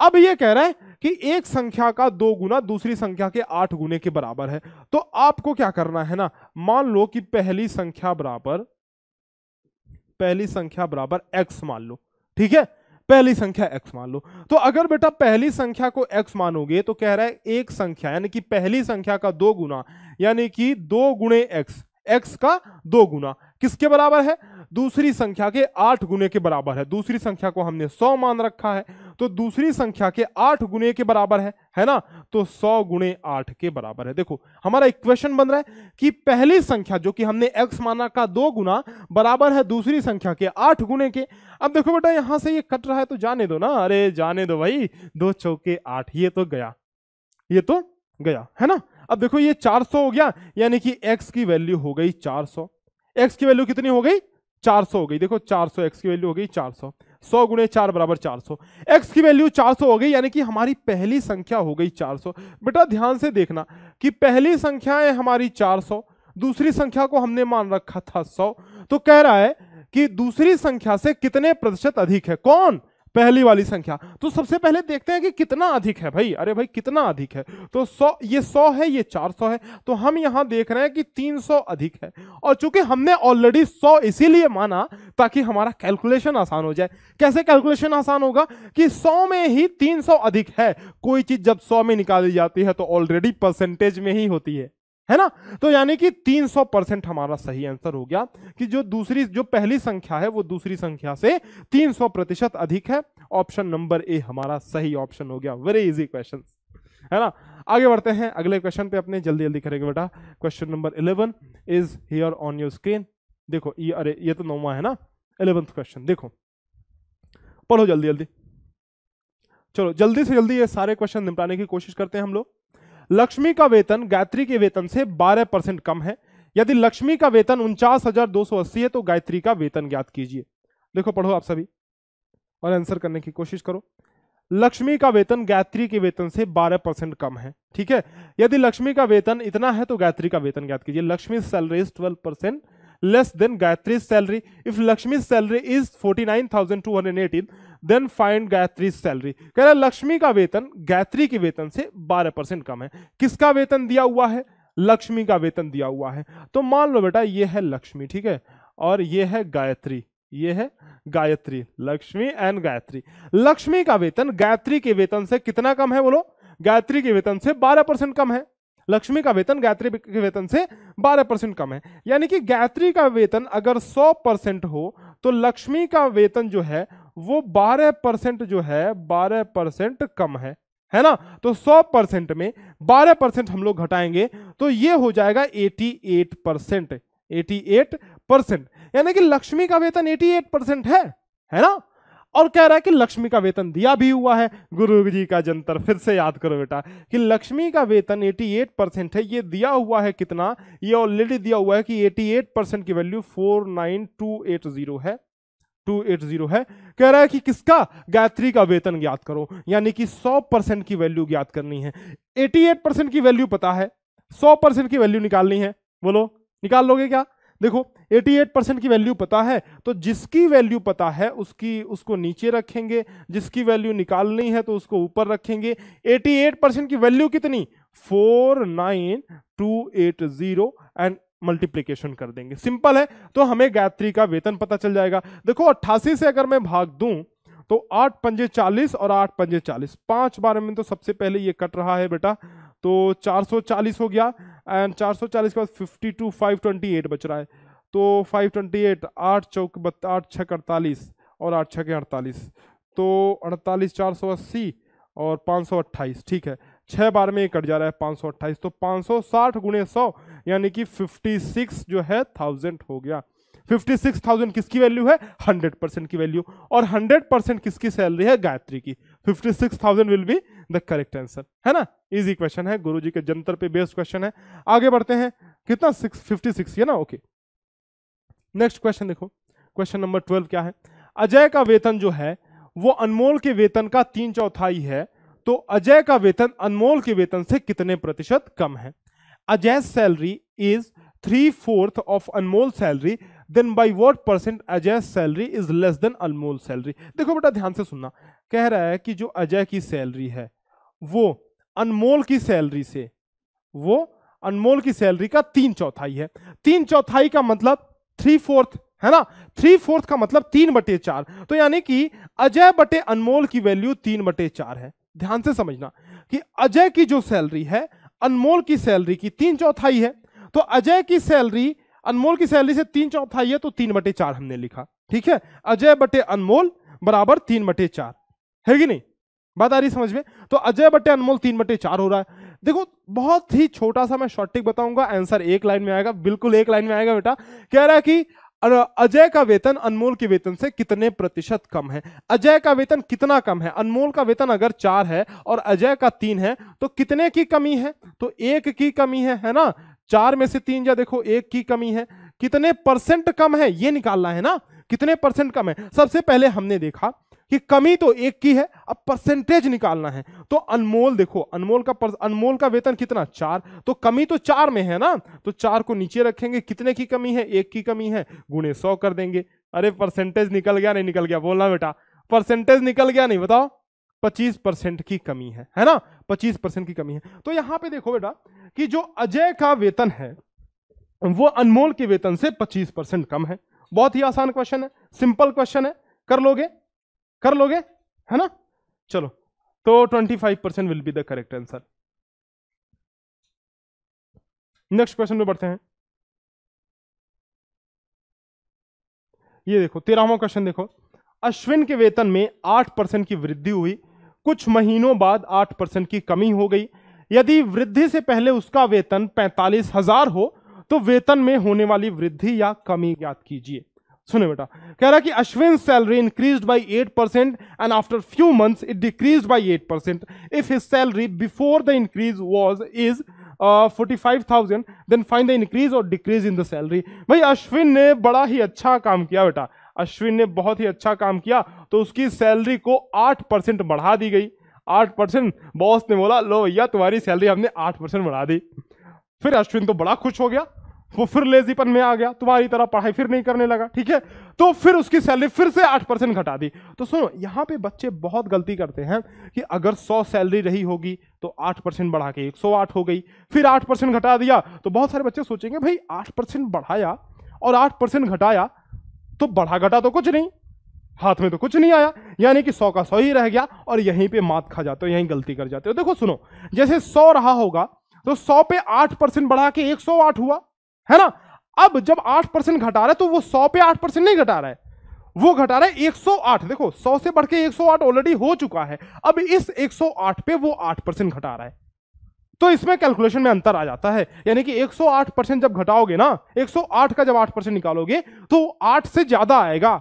अब ये कह रहा है कि एक संख्या का दो गुना दूसरी संख्या के आठ गुने के बराबर है तो आपको क्या करना है ना मान लो कि पहली संख्या बराबर पहली संख्या बराबर एक्स मान लो ठीक है पहली संख्या x मान लो तो अगर बेटा पहली संख्या को x मानोगे तो कह रहा है एक संख्या यानी कि पहली संख्या का दो गुना यानी कि दो गुणे एक्स एक्स का दो गुना किसके बराबर है दूसरी संख्या के आठ गुने के बराबर है दूसरी संख्या को हमने सौ मान रखा है तो दूसरी संख्या के आठ गुने के बराबर है है ना तो सौ गुणे आठ के बराबर है देखो हमारा इक्वेशन बन रहा है कि पहली संख्या जो कि हमने एक्स माना का दो गुना बराबर है दूसरी संख्या के आठ गुने के अब देखो बेटा यहां से ये कट रहा है तो जाने दो ना अरे जाने दो भाई दो चौके आठ ये तो गया ये तो गया है ना अब देखो ये 400 हो गया यानी कि x की वैल्यू हो गई 400 x की वैल्यू कितनी हो गई 400 हो गई देखो 400 x की वैल्यू हो गई 400 सौ सौ गुणे चार बराबर चार सौ एक्स की वैल्यू चार सौ हो गई यानी कि हमारी पहली संख्या हो गई चार सौ बेटा ध्यान से देखना कि पहली संख्या है हमारी चार सौ दूसरी संख्या को हमने मान रखा था सौ तो कह रहा है कि दूसरी संख्या से कितने प्रतिशत अधिक है कौन पहली वाली संख्या तो सबसे पहले देखते हैं कि कितना अधिक है भाई अरे भाई कितना अधिक है तो सौ ये सौ है ये चार सौ है तो हम यहां देख रहे हैं कि तीन सौ अधिक है और चूंकि हमने ऑलरेडी सौ इसीलिए माना ताकि हमारा कैलकुलेशन आसान हो जाए कैसे कैलकुलेशन आसान होगा कि सौ में ही तीन सौ अधिक है कोई चीज जब सौ में निकाली जाती है तो ऑलरेडी परसेंटेज में ही होती है है ना तो यानी कि 300 परसेंट हमारा सही आंसर हो गया कि जो दूसरी जो पहली संख्या है वो दूसरी संख्या से 300 प्रतिशत अधिक है ऑप्शन नंबर ए हमारा सही ऑप्शन हो गया वेरी इजी क्वेश्चन है ना आगे बढ़ते हैं अगले क्वेश्चन पे अपने जल्दी जल्दी करेंगे बेटा question number eleven is here on your screen देखो ये अरे ये तो नौवा है ना इलेवंथ क्वेश्चन देखो पढ़ो जल्दी जल्दी चलो जल्दी से जल्दी ये सारे क्वेश्चन निपटाने की कोशिश करते हैं हम लोग लक्ष्मी का वेतन गायत्री के वेतन से 12 परसेंट कम है यदि लक्ष्मी का वेतन उनचास हजार दो सौ अस्सी है तो गायत्री का वेतन ज्ञात कीजिए देखो पढ़ो आप सभी और आंसर करने की कोशिश करो लक्ष्मी का वेतन गायत्री के वेतन से 12 परसेंट कम है ठीक है यदि लक्ष्मी का वेतन इतना है तो गायत्री का वेतन ज्ञात कीजिए Lakshmi salary is twelve percent less than Gayatri salary if Lakshmi salary is forty nine thousand two hundred eighteen then find Gayatri salary कह रहा लक्ष्मी का वेतन गायत्री के वेतन से 12 परसेंट कम है किसका वेतन दिया हुआ है लक्ष्मी का वेतन दिया हुआ है तो मान लो बेटा ये है लक्ष्मी ठीक है और ये है गायत्री ये है गायत्री लक्ष्मी एंड गायत्री लक्ष्मी का वेतन गायत्री के वेतन से कितना कम है बोलो गायत्री के वेतन से 12 परसेंट कम है लक्ष्मी का वेतन गायत्री के वेतन से 12 परसेंट कम है यानी कि गायत्री का वेतन अगर 100 परसेंट हो तो लक्ष्मी का वेतन जो है वो 12 परसेंट जो है 12 परसेंट कम है है ना तो 100 परसेंट में 12 परसेंट हम लोग घटाएंगे तो ये हो जाएगा 88 परसेंट एटी परसेंट यानी कि लक्ष्मी का वेतन 88 परसेंट है है ना और कह रहा है कि लक्ष्मी का वेतन दिया भी हुआ है गुरु जी का जंतर फिर से याद करो बेटा कि लक्ष्मी का वेतन 88 परसेंट है ये दिया हुआ है कितना ये ऑलरेडी दिया हुआ है कि 88 परसेंट की वैल्यू 49280 है 280 है कह रहा है कि किसका गायत्री का वेतन ज्ञात करो यानी कि 100 परसेंट की वैल्यू ज्ञात करनी है 88 परसेंट की वैल्यू पता है 100 परसेंट की वैल्यू निकालनी है बोलो निकाल लोगे क्या देखो 88 परसेंट की वैल्यू पता है तो जिसकी वैल्यू पता है उसकी उसको नीचे रखेंगे जिसकी वैल्यू निकालनी है तो उसको ऊपर रखेंगे एटी की वैल्यू कितनी फोर एंड मल्टीप्लीकेशन कर देंगे सिंपल है तो हमें गायत्री का वेतन पता चल जाएगा देखो अट्ठासी से अगर मैं भाग दूं तो आठ पंजे चालीस और आठ पंजे चालीस पांच बार में तो सबसे पहले ये कट रहा है बेटा तो चार सौ चालीस हो गया एंड चार सौ चालीस के बाद fifty two five twenty eight बच रहा है तो फाइव ट्वेंटी एट आठ चौक आठ छः अड़तालीस और आठ छः के अड़तालीस तो अड़तालीस चार सौ अस्सी और पाँच सौ अट्ठाईस ठीक है छः बार में ये कट जा रहा है पाँच सौ अट्ठाईस तो पाँच सौ साठ गुणे सौ यानी कि 56 जो है थाउजेंड हो गया 56,000 किसकी वैल्यू है 100 परसेंट की वैल्यू और 100 परसेंट किसकी सैलरी है गायत्री की 56,000 will be the correct answer है ना इजी क्वेश्चन है गुरुजी के जंतर पे बेस्ड क्वेश्चन है आगे बढ़ते हैं कितना सिक्स फिफ्टी सिक्स ना ओके नेक्स्ट क्वेश्चन देखो क्वेश्चन नंबर ट्वेल्व क्या है अजय का वेतन जो है वो अनमोल के वेतन का तीन चौथाई है तो अजय का वेतन अनमोल के वेतन से कितने प्रतिशत कम है Ajay's salary is three fourth of Anmol's salary, then by what percent Ajay's salary is less than Anmol's salary? देखो बेटा ध्यान से सुनना कह रहा है कि जो अजय की सैलरी है वो अनमोल की सैलरी से वो अनमोल की सैलरी का तीन चौथाई है तीन चौथाई का मतलब थ्री फोर्थ है ना थ्री फोर्थ का मतलब तीन बटे चार तो यानी कि अजय बटे अनमोल की वैल्यू तीन बटे चार है ध्यान से समझना कि अजय की जो सैलरी है अनमोल की सैलरी की तीन चौथाई है तो अजय की सैलरी अनमोल की सैलरी से तीन चौथाई है तो तीन बटे चार हमने लिखा ठीक है अजय बटे अनमोल बराबर तीन बटे चार है कि नहीं बात आ रही समझ में तो अजय बटे अनमोल तीन बटे चार हो रहा है देखो बहुत ही छोटा सा मैं शॉर्टिक बताऊंगा आंसर एक लाइन में आएगा बिल्कुल एक लाइन में आएगा बेटा कह रहा है कि अजय का वेतन अनमोल के वेतन से कितने प्रतिशत कम है अजय का वेतन कितना कम है अनमोल का वेतन अगर चार है और अजय का तीन है तो कितने की कमी है तो एक की कमी है है ना चार में से तीन या देखो एक की कमी है कितने परसेंट कम है ये निकालना है ना कितने परसेंट कम है सबसे पहले हमने देखा कि कमी तो एक की है अब परसेंटेज निकालना है तो अनमोल देखो अनमोल का अनमोल का वेतन कितना चार तो कमी तो चार में है ना तो चार को नीचे रखेंगे कितने की कमी है एक की कमी है गुणे सौ कर देंगे अरे परसेंटेज निकल गया नहीं निकल गया बोलना बेटा परसेंटेज निकल गया नहीं बताओ पच्चीस परसेंट की कमी है है ना पच्चीस परसेंट की कमी है तो यहां पे देखो बेटा कि जो अजय का वेतन है वो अनमोल के वेतन से पच्चीस परसेंट कम है बहुत ही आसान क्वेश्चन है सिंपल क्वेश्चन है कर लोगे कर लोगे है ना चलो तो 25 percent will be the correct answer next question में बढ़ते हैं ये देखो तेरहवा क्वेश्चन देखो अश्विन के वेतन में आठ परसेंट की वृद्धि हुई कुछ महीनों बाद आठ परसेंट की कमी हो गई यदि वृद्धि से पहले उसका वेतन पैंतालीस हजार हो तो वेतन में होने वाली वृद्धि या कमी याद कीजिए सुने बेटा कह रहा कि Ashwin salary increase by eight percent and after few months it decrease by eight percent if his salary before the increase was is forty five thousand then find the increase और डिक्रीज इन द सैलरी भाई अश्विन ने बड़ा ही अच्छा काम किया बेटा अश्विन ने बहुत ही अच्छा काम किया तो उसकी सैलरी को आठ परसेंट बढ़ा दी गई आठ परसेंट बॉस ने बोला लो भैया तुम्हारी सैलरी हमने आठ परसेंट बढ़ा दी फिर अश्विन तो बड़ा खुश हो गया वो फिर लेजीपन में आ गया तुम्हारी तरह पढ़ाई फिर नहीं करने लगा ठीक है तो फिर उसकी सैलरी फिर से आठ परसेंट घटा दी तो सुनो यहाँ पे बच्चे बहुत गलती करते हैं कि अगर सौ सैलरी रही होगी तो आठ परसेंट बढ़ा के एक सौ आठ हो गई फिर आठ परसेंट घटा दिया तो बहुत सारे बच्चे सोचेंगे भाई आठ परसेंट बढ़ाया और आठ परसेंट घटाया तो बढ़ा घटा तो कुछ नहीं हाथ में तो कुछ नहीं आया यानी कि सौ का सौ ही रह गया और यहीं पे मात खा जाते हो यहीं गलती कर जाते हो देखो सुनो जैसे सौ रहा होगा तो सौ पे आठ परसेंट बढ़ा के एक सौ आठ हुआ है ना अब जब आठ परसेंट घटा रहा है तो वो सौ पे आठ परसेंट नहीं घटा रहा है वो घटा रहा है एक सौ आठ देखो सौ से बढ़ के एक सौ आठ ऑलरेडी हो चुका है अब इस एक सौ आठ पे वो आठ परसेंट घटा रहा है तो इसमें कैलकुलेशन में अंतर आ जाता है यानी कि 108 परसेंट जब घटाओगे ना 108 का जब 8 परसेंट निकालोगे तो 8 से ज्यादा आएगा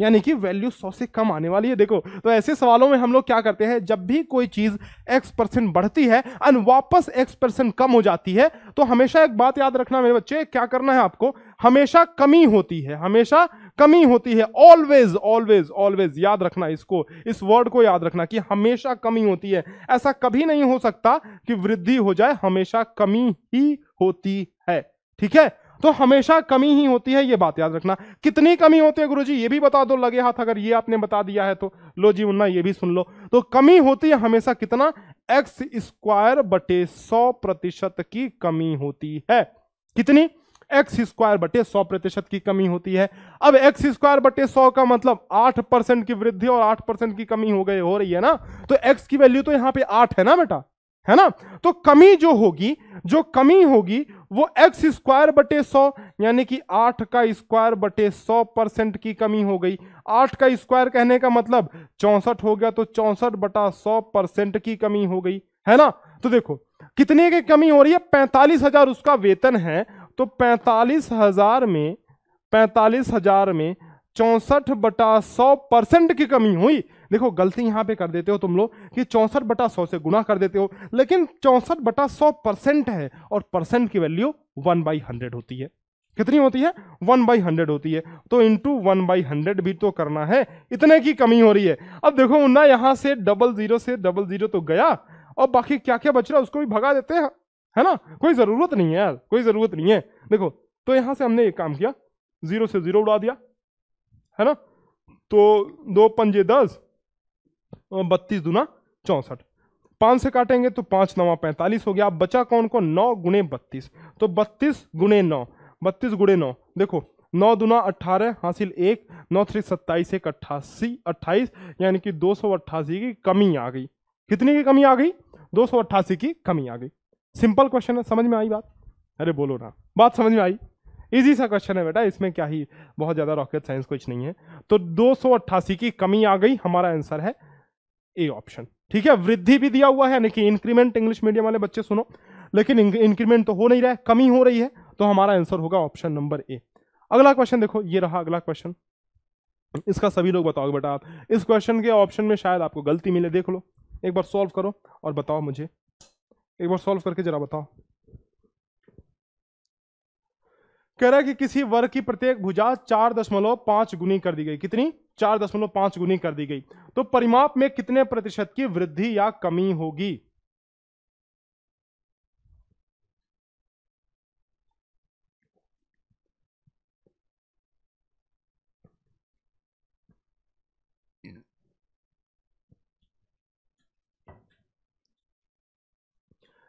यानी कि वैल्यू सौ से कम आने वाली है देखो तो ऐसे सवालों में हम लोग क्या करते हैं जब भी कोई चीज़ एक्स परसेंट बढ़ती है एंड वापस एक्स परसेंट कम हो जाती है तो हमेशा एक बात याद रखना मेरे बच्चे क्या करना है आपको हमेशा कमी होती है हमेशा कमी होती है ऑलवेज ऑलवेज ऑलवेज याद रखना इसको इस वर्ड को याद रखना कि हमेशा कमी होती है ऐसा कभी नहीं हो सकता कि वृद्धि हो जाए हमेशा कमी ही होती है ठीक है तो हमेशा कमी ही होती है ये बात याद रखना कितनी कमी होती है गुरु जी ये भी बता दो लगे हाथ अगर ये आपने बता दिया है तो लो जी मुन्ना ये भी सुन लो तो कमी होती है हमेशा कितना एक्स स्क्वायर बटे सौ प्रतिशत की कमी होती है कितनी एक्स स्क्वायर बटे सौ प्रतिशत की कमी होती है अब एक्स स्क्वायर बटे सौ का मतलब आठ परसेंट की वृद्धि और आठ परसेंट की कमी हो गई हो रही है ना तो एक्स की वैल्यू तो यहां पे आठ है ना बेटा है ना तो कमी जो होगी जो कमी होगी वो एक्स स्क्वायर बटे सौ यानी कि आठ का स्क्वायर बटे सौ परसेंट की कमी हो गई आठ का स्क्वायर कहने का मतलब चौंसठ हो गया तो चौंसठ बटा सौ परसेंट की कमी हो गई है ना तो देखो कितने की कमी हो रही है पैंतालीस हजार उसका वेतन है तो पैंतालीस हजार में पैंतालीस हजार में चौंसठ बटा सौ परसेंट की कमी हुई देखो गलती यहाँ पे कर देते हो तुम लोग कि चौंसठ बटा सौ से गुना कर देते हो लेकिन चौंसठ बटा सौ परसेंट है और परसेंट की वैल्यू वन बाई हंड्रेड होती है कितनी होती है वन बाई हंड्रेड होती है तो इंटू वन बाई हंड्रेड भी तो करना है इतने की कमी हो रही है अब देखो ना यहाँ से डबल जीरो से डबल जीरो तो गया और बाकी क्या क्या बच रहा है उसको भी भगा देते हैं है ना कोई ज़रूरत नहीं है यार कोई ज़रूरत नहीं है देखो तो यहाँ से हमने एक काम किया जीरो से जीरो उड़ा दिया है ना तो दो पंजे दस बत्तीस दूना चौंसठ पाँच से काटेंगे तो पाँच नवा पैंतालीस हो गया अब बचा कौन को नौ गुणे बत्तीस तो बत्तीस गुणे नौ बत्तीस गुणे नौ देखो नौ दुना अट्ठारह हासिल एक नौ थ्री सत्ताईस एक अट्ठासी अट्ठाईस यानी कि दो सौ अट्ठासी की कमी आ गई कितनी की कमी आ गई दो सौ अट्ठासी की कमी आ गई सिंपल क्वेश्चन है समझ में आई बात अरे बोलो ना बात समझ में आई इजी सा क्वेश्चन है बेटा इसमें क्या ही बहुत ज़्यादा रॉकेट साइंस कुछ नहीं है तो दो की कमी आ गई हमारा आंसर है ए ऑप्शन ठीक है वृद्धि भी दिया हुआ है यानी कि इंक्रीमेंट इंग्लिश मीडियम वाले बच्चे सुनो लेकिन इंक्रीमेंट तो हो नहीं रहा है कमी हो रही है तो हमारा आंसर होगा ऑप्शन नंबर ए अगला क्वेश्चन देखो ये रहा अगला क्वेश्चन इसका सभी लोग बताओगे बेटा आप इस क्वेश्चन के ऑप्शन में शायद आपको गलती मिले देख लो एक बार सॉल्व करो और बताओ मुझे एक बार सॉल्व करके जरा बताओ कह रहा है कि किसी वर्ग की प्रत्येक भुजा चार दशमलव पांच गुनी कर दी गई कितनी चार दशमलव पांच गुनी कर दी गई तो परिमाप में कितने प्रतिशत की वृद्धि या कमी होगी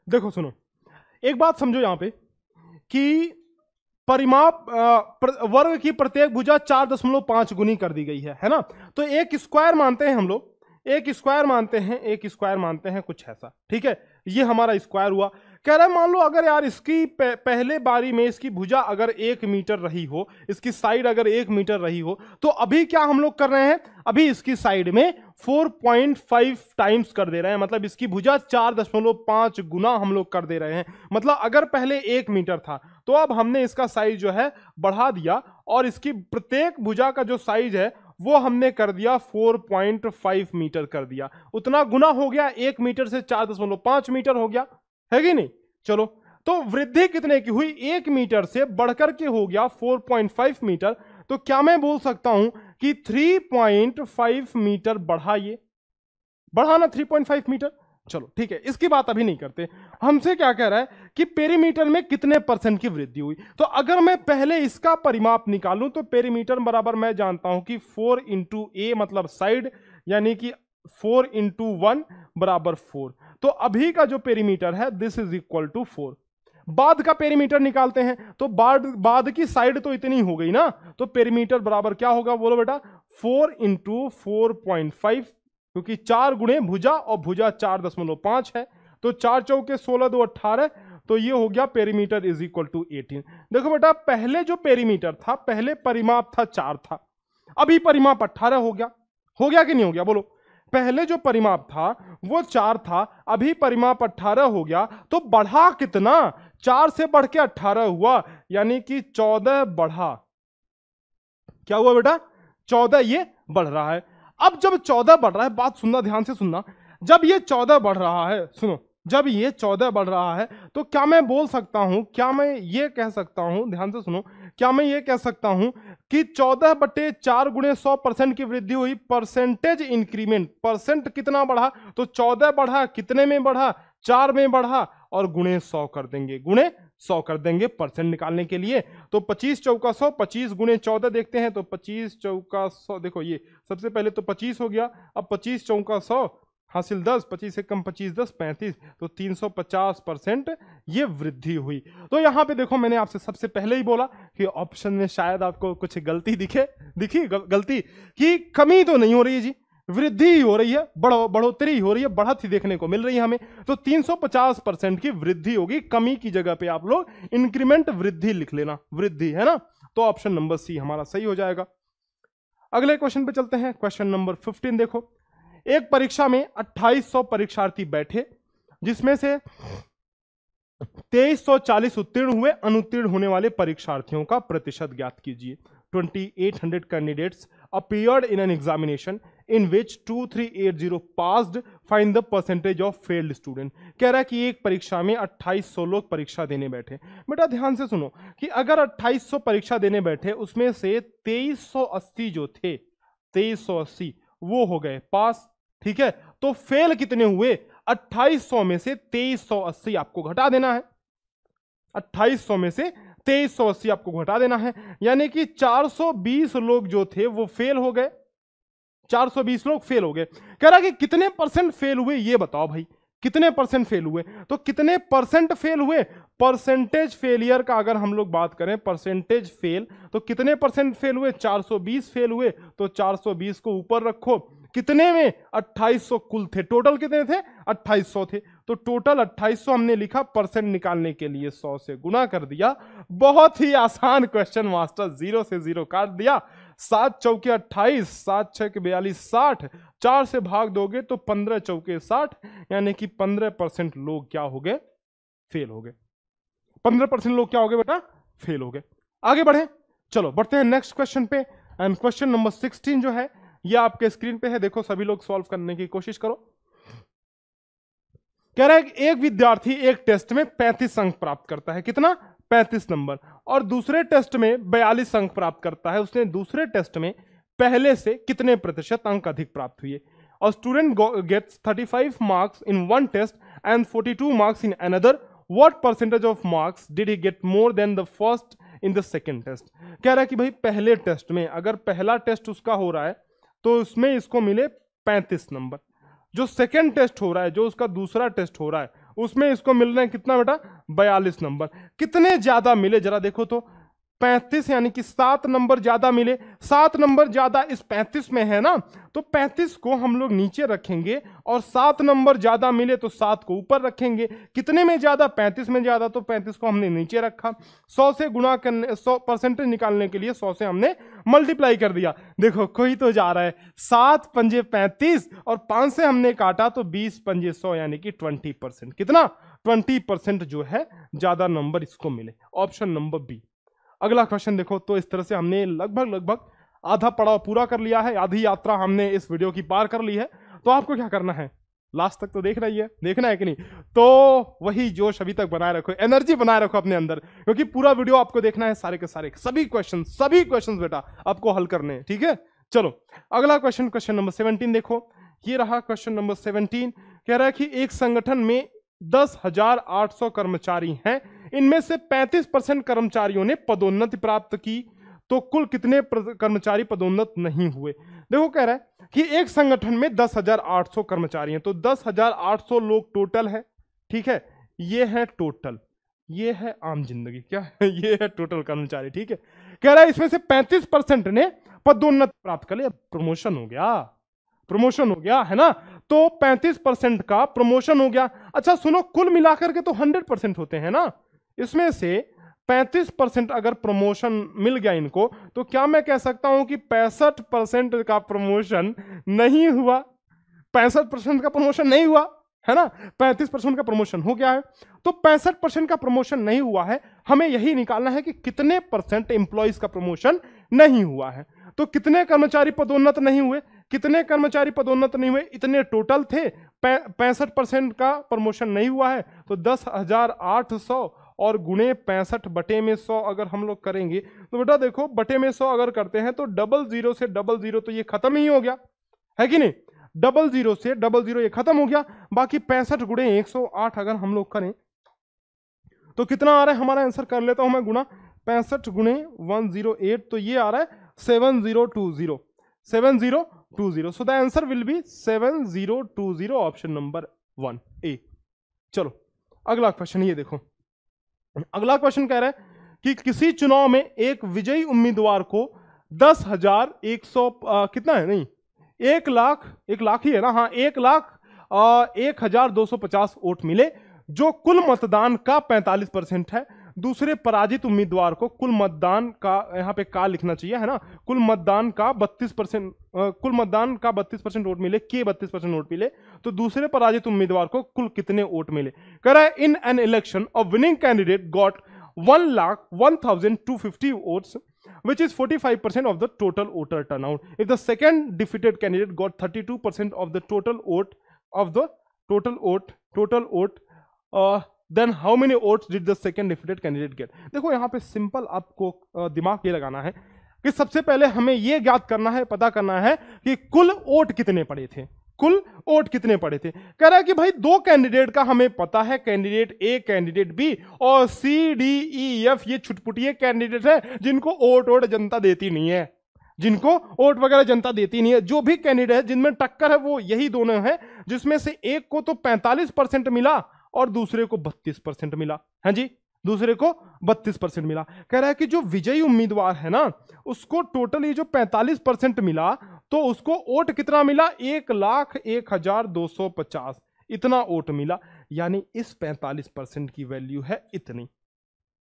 देखो सुनो एक बात समझो यहां पे कि परिमाप वर्ग की प्रत्येक भुजा चार दशमलव पांच गुनी कर दी गई है है ना तो एक स्क्वायर मानते हैं हम लोग एक स्क्वायर मानते हैं एक स्क्वायर मानते हैं कुछ ऐसा ठीक है ये हमारा स्क्वायर हुआ कह रहा है मान लो अगर यार इसकी पहले बारी में इसकी भुजा अगर एक मीटर रही हो इसकी साइड अगर एक मीटर रही हो तो अभी क्या हम लोग कर रहे हैं अभी इसकी साइड में 4.5 टाइम्स कर दे रहे हैं मतलब इसकी भुजा 4.5 गुना हम लोग कर दे रहे हैं मतलब अगर पहले एक मीटर था तो अब हमने इसका साइज जो है बढ़ा दिया और इसकी प्रत्येक भुजा का जो साइज है वो हमने कर दिया 4.5 मीटर कर दिया उतना गुना हो गया एक मीटर से 4.5 मीटर हो गया है कि नहीं चलो तो वृद्धि कितने की हुई एक मीटर से बढ़कर के हो गया 4.5 मीटर तो क्या मैं बोल सकता हूं कि 3.5 मीटर बढ़ा बढ़ाना बढ़ा ना 3.5 मीटर चलो ठीक है इसकी बात अभी नहीं करते हमसे क्या कह रहा है कि पेरीमीटर में कितने परसेंट की वृद्धि हुई तो अगर मैं पहले इसका परिमाप निकालूं तो पेरीमीटर बराबर मैं जानता हूं कि फोर इंटू ए मतलब साइड यानी कि फोर इंटू वन बराबर फोर तो अभी का जो पेरीमीटर है this is equal to four बाद का पेरीमीटर निकालते हैं तो बाद बाद की साइड तो इतनी हो गई ना तो पेरीमीटर बराबर क्या होगा बोलो बेटा four into four point five क्योंकि चार गुणे भुजा और भुजा चार दशमलव पांच है तो चार चौके सोलह दो अट्ठारह तो ये हो गया perimeter is equal to eighteen देखो बेटा पहले जो पेरीमीटर था पहले परिमाप था चार था अभी परिमाप अट्ठारह हो गया हो गया कि नहीं हो गया बोलो पहले जो परिमाप था वो चार था अभी परिमाप अट्ठारह हो गया तो बढ़ा कितना चार से बढ़ के अट्ठारह हुआ यानी कि चौदह बढ़ा क्या हुआ बेटा चौदह ये बढ़ रहा है अब जब चौदह बढ़ रहा है बात सुनना ध्यान से सुनना जब ये चौदह बढ़ रहा है सुनो जब ये चौदह बढ़ रहा है तो क्या मैं बोल सकता हूँ क्या मैं ये कह सकता हूँ ध्यान से सुनो क्या मैं ये कह सकता हूँ कि चौदह बटे चार गुणे सौ परसेंट की वृद्धि हुई परसेंटेज इंक्रीमेंट परसेंट कितना बढ़ा तो चौदह बढ़ा कितने में बढ़ा चार में बढ़ा और गुणे सौ कर देंगे गुणे सौ कर देंगे परसेंट निकालने के लिए तो पच्चीस चौका सौ पच्चीस गुणे चौदह देखते हैं तो पच्चीस चौका सौ देखो ये सबसे पहले तो पच्चीस हो गया अब पच्चीस चौका सौ हासिल दस पच्चीस से कम पच्चीस दस पैंतीस तो तीन सौ पचास परसेंट ये वृद्धि हुई तो यहाँ पे देखो मैंने आपसे सबसे पहले ही बोला कि ऑप्शन में शायद आपको कुछ गलती दिखे दिखी गलती कि कमी तो नहीं हो रही है जी वृद्धि हो रही है बढ़ो बढ़ोतरी हो रही है बढ़त ही देखने को मिल रही है हमें तो 350 परसेंट की वृद्धि होगी कमी की जगह पे आप लोग इंक्रीमेंट वृद्धि लिख लेना वृद्धि है ना तो ऑप्शन नंबर सी हमारा सही हो जाएगा अगले क्वेश्चन पे चलते हैं क्वेश्चन नंबर 15 देखो एक परीक्षा में 2800 परीक्षार्थी बैठे जिसमें से 2340 उत्तीर्ण हुए अनुत्तीर्ण होने वाले परीक्षार्थियों का प्रतिशत ज्ञात कीजिए 2800 candidates appeared in an examination in which 2380 passed find the percentage of failed student कह रहा है कि एक परीक्षा में 2800 लोग परीक्षा देने बैठे बेटा ध्यान से सुनो कि अगर 2800 परीक्षा देने बैठे उसमें से 2380 जो थे 2380 वो हो गए पास ठीक है तो फेल कितने हुए 2800 में से 2380 आपको घटा देना है 2800 में से 2380 आपको घटा देना है यानी कि 420 लोग जो थे वो फेल हो गए 420 लोग फेल हो गए कह रहा कि कितने परसेंट फेल हुए ये बताओ भाई कितने परसेंट फेल हुए तो कितने परसेंट फेल हुए परसेंटेज फेलियर का अगर हम लोग बात करें परसेंटेज फेल तो कितने परसेंट फेल हुए 420 फेल हुए तो 420 को ऊपर रखो कितने में 2800 कुल थे टोटल कितने थे 2800 थे तो टोटल 2800 हमने लिखा परसेंट निकालने के लिए 100 से गुना कर दिया बहुत ही आसान क्वेश्चन मास्टर जीरो से जीरो काट दिया सात चौके अट्ठाईस सात छः के बयालीस साठ चार से भाग दोगे तो पंद्रह चौके साठ यानी कि पंद्रह परसेंट लोग क्या हो गए फेल हो गए पंद्रह परसेंट लोग क्या हो गए बेटा फेल हो गए आगे बढ़े चलो बढ़ते हैं नेक्स्ट क्वेश्चन पे एंड क्वेश्चन नंबर सिक्सटीन जो है यह आपके स्क्रीन पे है देखो सभी लोग सॉल्व करने की कोशिश करो कह रहा है एक विद्यार्थी एक टेस्ट में पैंतीस अंक प्राप्त करता है कितना पैंतीस नंबर और दूसरे टेस्ट में बयालीस अंक प्राप्त करता है उसने दूसरे टेस्ट में पहले से कितने प्रतिशत अंक अधिक प्राप्त हुए और student gets thirty five marks in one test and forty two marks in another what percentage of marks did he get more than the first in the second test कह रहा है कि भाई पहले टेस्ट में अगर पहला टेस्ट उसका हो रहा है तो उसमें इसको मिले पैंतीस नंबर जो सेकेंड टेस्ट हो रहा है जो उसका दूसरा टेस्ट हो रहा है उसमें इसको मिल रहे हैं कितना बेटा बयालीस नंबर कितने ज़्यादा मिले जरा देखो तो पैंतीस यानी कि सात नंबर ज्यादा मिले सात नंबर ज्यादा इस पैंतीस में है ना तो पैंतीस को हम लोग नीचे रखेंगे और सात नंबर ज्यादा मिले तो सात को ऊपर रखेंगे कितने में ज्यादा पैंतीस में ज्यादा तो पैंतीस को हमने नीचे रखा सौ से गुणा करने सौ परसेंटेज निकालने के लिए सौ से हमने मल्टीप्लाई कर दिया देखो कोई तो जा रहा है सात पंजे पैंतीस और पांच से हमने काटा तो बीस पंजे सौ यानी कि ट्वेंटी परसेंट कितना ट्वेंटी परसेंट जो है ज्यादा नंबर इसको मिले ऑप्शन नंबर बी अगला क्वेश्चन देखो तो इस तरह से हमने लगभग लगभग आधा पड़ाव पूरा कर लिया है आधी यात्रा हमने इस वीडियो की पार कर ली है तो आपको क्या करना है लास्ट तक तो देख रही है देखना है कि नहीं तो वही जोश अभी तक बनाए रखो एनर्जी बनाए रखो अपने अंदर क्योंकि पूरा वीडियो आपको देखना है सारे के सारे सभी क्वेश्चन सभी क्वेश्चन बेटा आपको हल करने हैं ठीक है चलो अगला क्वेश्चन क्वेश्चन नंबर सेवनटीन देखो ये रहा क्वेश्चन नंबर सेवनटीन कह रहा है कि एक संगठन में दस हजार आठ सौ कर्मचारी हैं इनमें से पैंतीस परसेंट कर्मचारियों ने पदोन्नति प्राप्त की तो कुल कितने कर्मचारी पदोन्नत नहीं हुए देखो कह रहा है कि एक संगठन में दस हजार आठ सौ कर्मचारी हैं तो दस हजार आठ सौ लोग टोटल है ठीक है ये है टोटल ये है आम जिंदगी क्या है ये है टोटल कर्मचारी ठीक है कह रहा है इसमें से पैंतीस परसेंट ने पदोन्नत प्राप्त कर लिया प्रमोशन हो गया प्रमोशन हो गया है ना तो 35 परसेंट का प्रमोशन हो गया अच्छा सुनो कुल मिलाकर के तो 100 परसेंट होते हैं ना इसमें से 35 परसेंट अगर प्रमोशन मिल गया इनको तो क्या मैं कह सकता हूं कि पैंसठ परसेंट का प्रमोशन नहीं हुआ पैंसठ परसेंट का प्रमोशन नहीं हुआ है ना पैंतीस परसेंट का प्रमोशन हो गया है तो पैंसठ परसेंट का प्रमोशन नहीं हुआ है हमें यही निकालना है कि कितने परसेंट इंप्लॉयज का प्रमोशन नहीं हुआ है तो कितने कर्मचारी पदोन्नत नहीं हुए कितने कर्मचारी पदोन्नत नहीं हुए इतने टोटल थे पैंसठ परसेंट का प्रमोशन नहीं हुआ है तो दस हजार आठ सौ और गुणे पैंसठ बटे में सौ अगर हम लोग करेंगे तो बेटा देखो बटे में सौ अगर करते हैं तो डबल जीरो से डबल जीरो तो ये खत्म ही हो गया है कि नहीं डबल जीरो से डबल जीरो ये खत्म हो गया बाकी पैंसठ गुणे एक सौ आठ अगर हम लोग करें तो कितना आ रहा है हमारा आंसर कर लेता हूं मैं गुणा पैंसठ गुणे वन जीरो एट तो ये आ रहा है seven zero two zero seven zero two zero so the answer will be seven zero two zero option number one A चलो अगला क्वेश्चन ये देखो अगला क्वेश्चन कह रहा है कि किसी चुनाव में एक विजयी उम्मीदवार को दस हजार एक सौ कितना है नहीं एक लाख एक लाख ही है ना हाँ एक लाख आ, एक हजार दो सौ पचास वोट मिले जो कुल मतदान का पैंतालीस परसेंट है दूसरे पराजित उम्मीदवार को कुल मतदान का यहाँ पे का लिखना चाहिए है ना कुल मतदान का 32 परसेंट कुल मतदान का 32 परसेंट वोट मिले के 32 परसेंट वोट मिले तो दूसरे पराजित उम्मीदवार को कुल कितने वोट मिले कह रहा है in an election a winning candidate got one lakh one thousand two fifty votes percent of the total voter turnout if the second defeated candidate got thirty two percent of the total vote of the total vote total vote then how many votes did the second defeated candidate get देखो यहाँ पे simple आपको दिमाग ये लगाना है कि सबसे पहले हमें ये ज्ञात करना है पता करना है कि कुल वोट कितने पड़े थे कुल वोट कितने पड़े थे कह रहा है कि भाई दो कैंडिडेट का हमें पता है कैंडिडेट ए कैंडिडेट बी और सी डी ई एफ ये छुटपुटिए कैंडिडेट है जिनको वोट वोट जनता देती नहीं है जिनको वोट वगैरह जनता देती नहीं है जो भी कैंडिडेट है जिनमें टक्कर है वो यही दोनों हैं जिसमें से एक को तो 45 परसेंट मिला और दूसरे को बत्तीस परसेंट मिला है हाँ जी दूसरे को बत्तीस परसेंट मिला कह रहा है कि जो विजयी उम्मीदवार है ना उसको टोटल ये जो पैंतालीस परसेंट मिला तो उसको वोट कितना मिला एक लाख एक हजार दो सौ पचास इतना वोट मिला यानी इस पैंतालीस परसेंट की वैल्यू है इतनी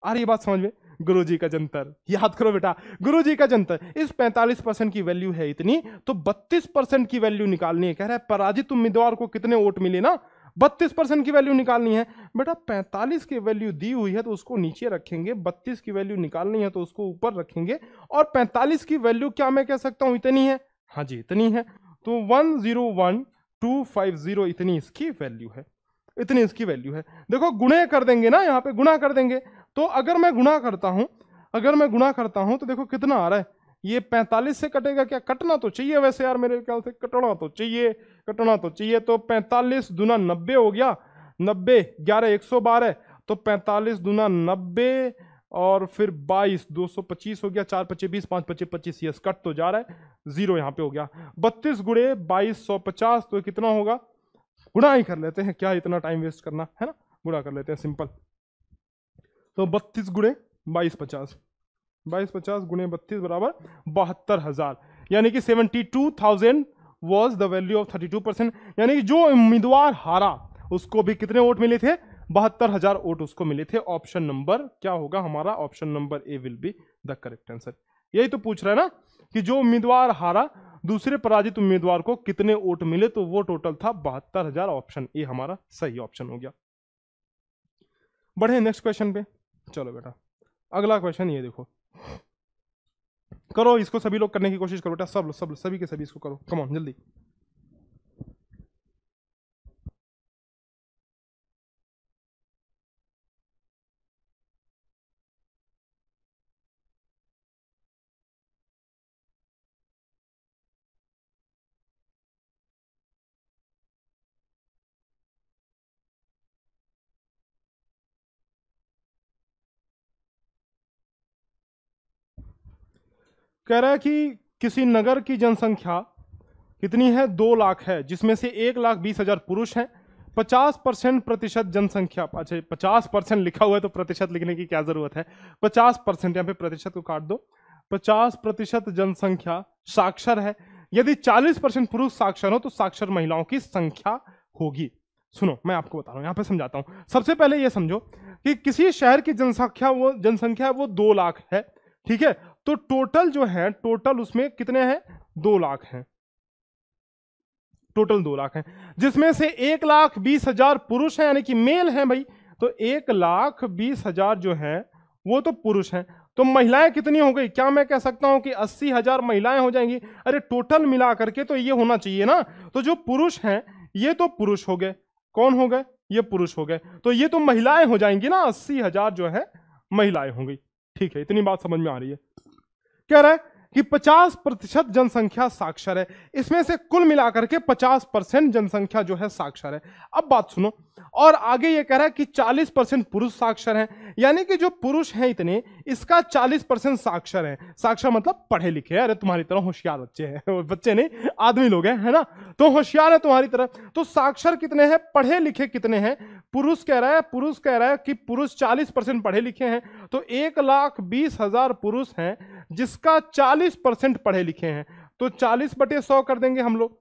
आ रही बात समझ में गुरु जी का जंतर याद करो बेटा गुरु जी का जंतर इस 45 परसेंट की वैल्यू है इतनी तो 32 परसेंट की वैल्यू निकालनी है कह रहा है पराजित उम्मीदवार को कितने वोट मिले ना बत्तीस परसेंट की वैल्यू निकालनी है बेटा पैंतालीस की वैल्यू दी हुई है तो उसको नीचे रखेंगे बत्तीस की वैल्यू निकालनी है तो उसको ऊपर रखेंगे और पैंतालीस की वैल्यू क्या मैं कह सकता हूँ इतनी है हाँ जी इतनी है तो one zero one two five zero इतनी इसकी वैल्यू है इतनी इसकी वैल्यू है देखो गुणे कर देंगे ना यहाँ पे गुणा कर देंगे तो अगर मैं गुणा करता हूँ अगर मैं गुणा करता हूँ तो देखो कितना आ रहा है ये पैंतालीस से कटेगा क्या कटना तो चाहिए वैसे यार मेरे ख्याल से कटना तो चाहिए कटना तो चाहिए तो पैंतालीस दुना नब्बे हो गया नब्बे ग्यारह एक सौ बारह तो पैंतालीस दुना नब्बे और फिर बाईस दो सौ पच्चीस हो गया चार पच्चीस बीस पाँच पच्चीस पच्चीस यस कट तो जा रहा है जीरो यहाँ पे हो गया बत्तीस गुड़े बाईस सौ पचास तो कितना होगा गुणा ही कर लेते हैं क्या इतना टाइम वेस्ट करना है ना गुणा कर लेते हैं सिंपल तो बत्तीस गुड़े बाईस पचास बाईस पचास गुणे बत्तीस बराबर बहत्तर हजार यानी कि seventy two thousand was the value of thirty two percent यानी कि जो उम्मीदवार हारा उसको भी कितने वोट मिले थे बहत्तर हजार वोट उसको मिले थे ऑप्शन नंबर क्या होगा हमारा option number A will be the correct answer यही तो पूछ रहा है ना कि जो उम्मीदवार हारा दूसरे पराजित उम्मीदवार को कितने वोट मिले तो वो टोटल था बहत्तर हजार ऑप्शन ए हमारा सही ऑप्शन हो गया बढ़े नेक्स्ट क्वेश्चन पे चलो बेटा अगला क्वेश्चन ये देखो करो इसको सभी लोग करने की कोशिश करो बेटा सब लोग सब लोग सभी के सभी इसको करो कमॉन जल्दी कह रहा है कि किसी नगर की जनसंख्या कितनी है दो लाख है जिसमें से एक लाख बीस हजार पुरुष हैं पचास परसेंट प्रतिशत जनसंख्या अच्छा पचास परसेंट लिखा हुआ है तो प्रतिशत लिखने की क्या जरूरत है पचास परसेंट यहाँ पे प्रतिशत को काट दो पचास प्रतिशत जनसंख्या साक्षर है यदि चालीस परसेंट पुरुष साक्षर हो तो साक्षर महिलाओं की संख्या होगी सुनो मैं आपको बता रहा हूँ यहाँ पे समझाता हूँ सबसे पहले ये समझो कि किसी शहर की जनसंख्या वो जनसंख्या वो दो लाख है ठीक है तो टोटल जो है टोटल उसमें कितने हैं दो लाख हैं टोटल दो लाख हैं जिसमें से एक लाख बीस हजार पुरुष हैं यानी कि मेल हैं भाई तो एक लाख बीस हजार जो हैं वो तो पुरुष हैं तो महिलाएं कितनी हो गई क्या मैं कह सकता हूं कि अस्सी हजार महिलाएं हो जाएंगी अरे टोटल मिला करके तो ये होना चाहिए ना तो जो पुरुष हैं ये तो पुरुष हो गए कौन हो गए ये पुरुष हो गए तो ये तो महिलाएं हो जाएंगी ना अस्सी हजार जो है महिलाएं हो गई ठीक है इतनी बात समझ में आ रही है कह रहा है कि 50 प्रतिशत जनसंख्या साक्षर है इसमें से कुल मिलाकर के 50 परसेंट जनसंख्या जो है साक्षर है अब बात सुनो और आगे ये कह रहा है कि 40 परसेंट पुरुष साक्षर हैं यानी कि जो पुरुष हैं इतने इसका 40 परसेंट साक्षर है साक्षर मतलब पढ़े लिखे हैं अरे तुम्हारी तरह होशियार बच्चे हैं बच्चे नहीं आदमी लोग हैं है ना तो होशियार है तुम्हारी तरह तो साक्षर कितने हैं पढ़े लिखे कितने हैं पुरुष कह रहा है पुरुष कह रहा है कि पुरुष 40 परसेंट पढ़े लिखे हैं तो एक लाख बीस हजार पुरुष हैं जिसका 40 परसेंट पढ़े लिखे हैं तो 40 बटे सौ कर देंगे हम लोग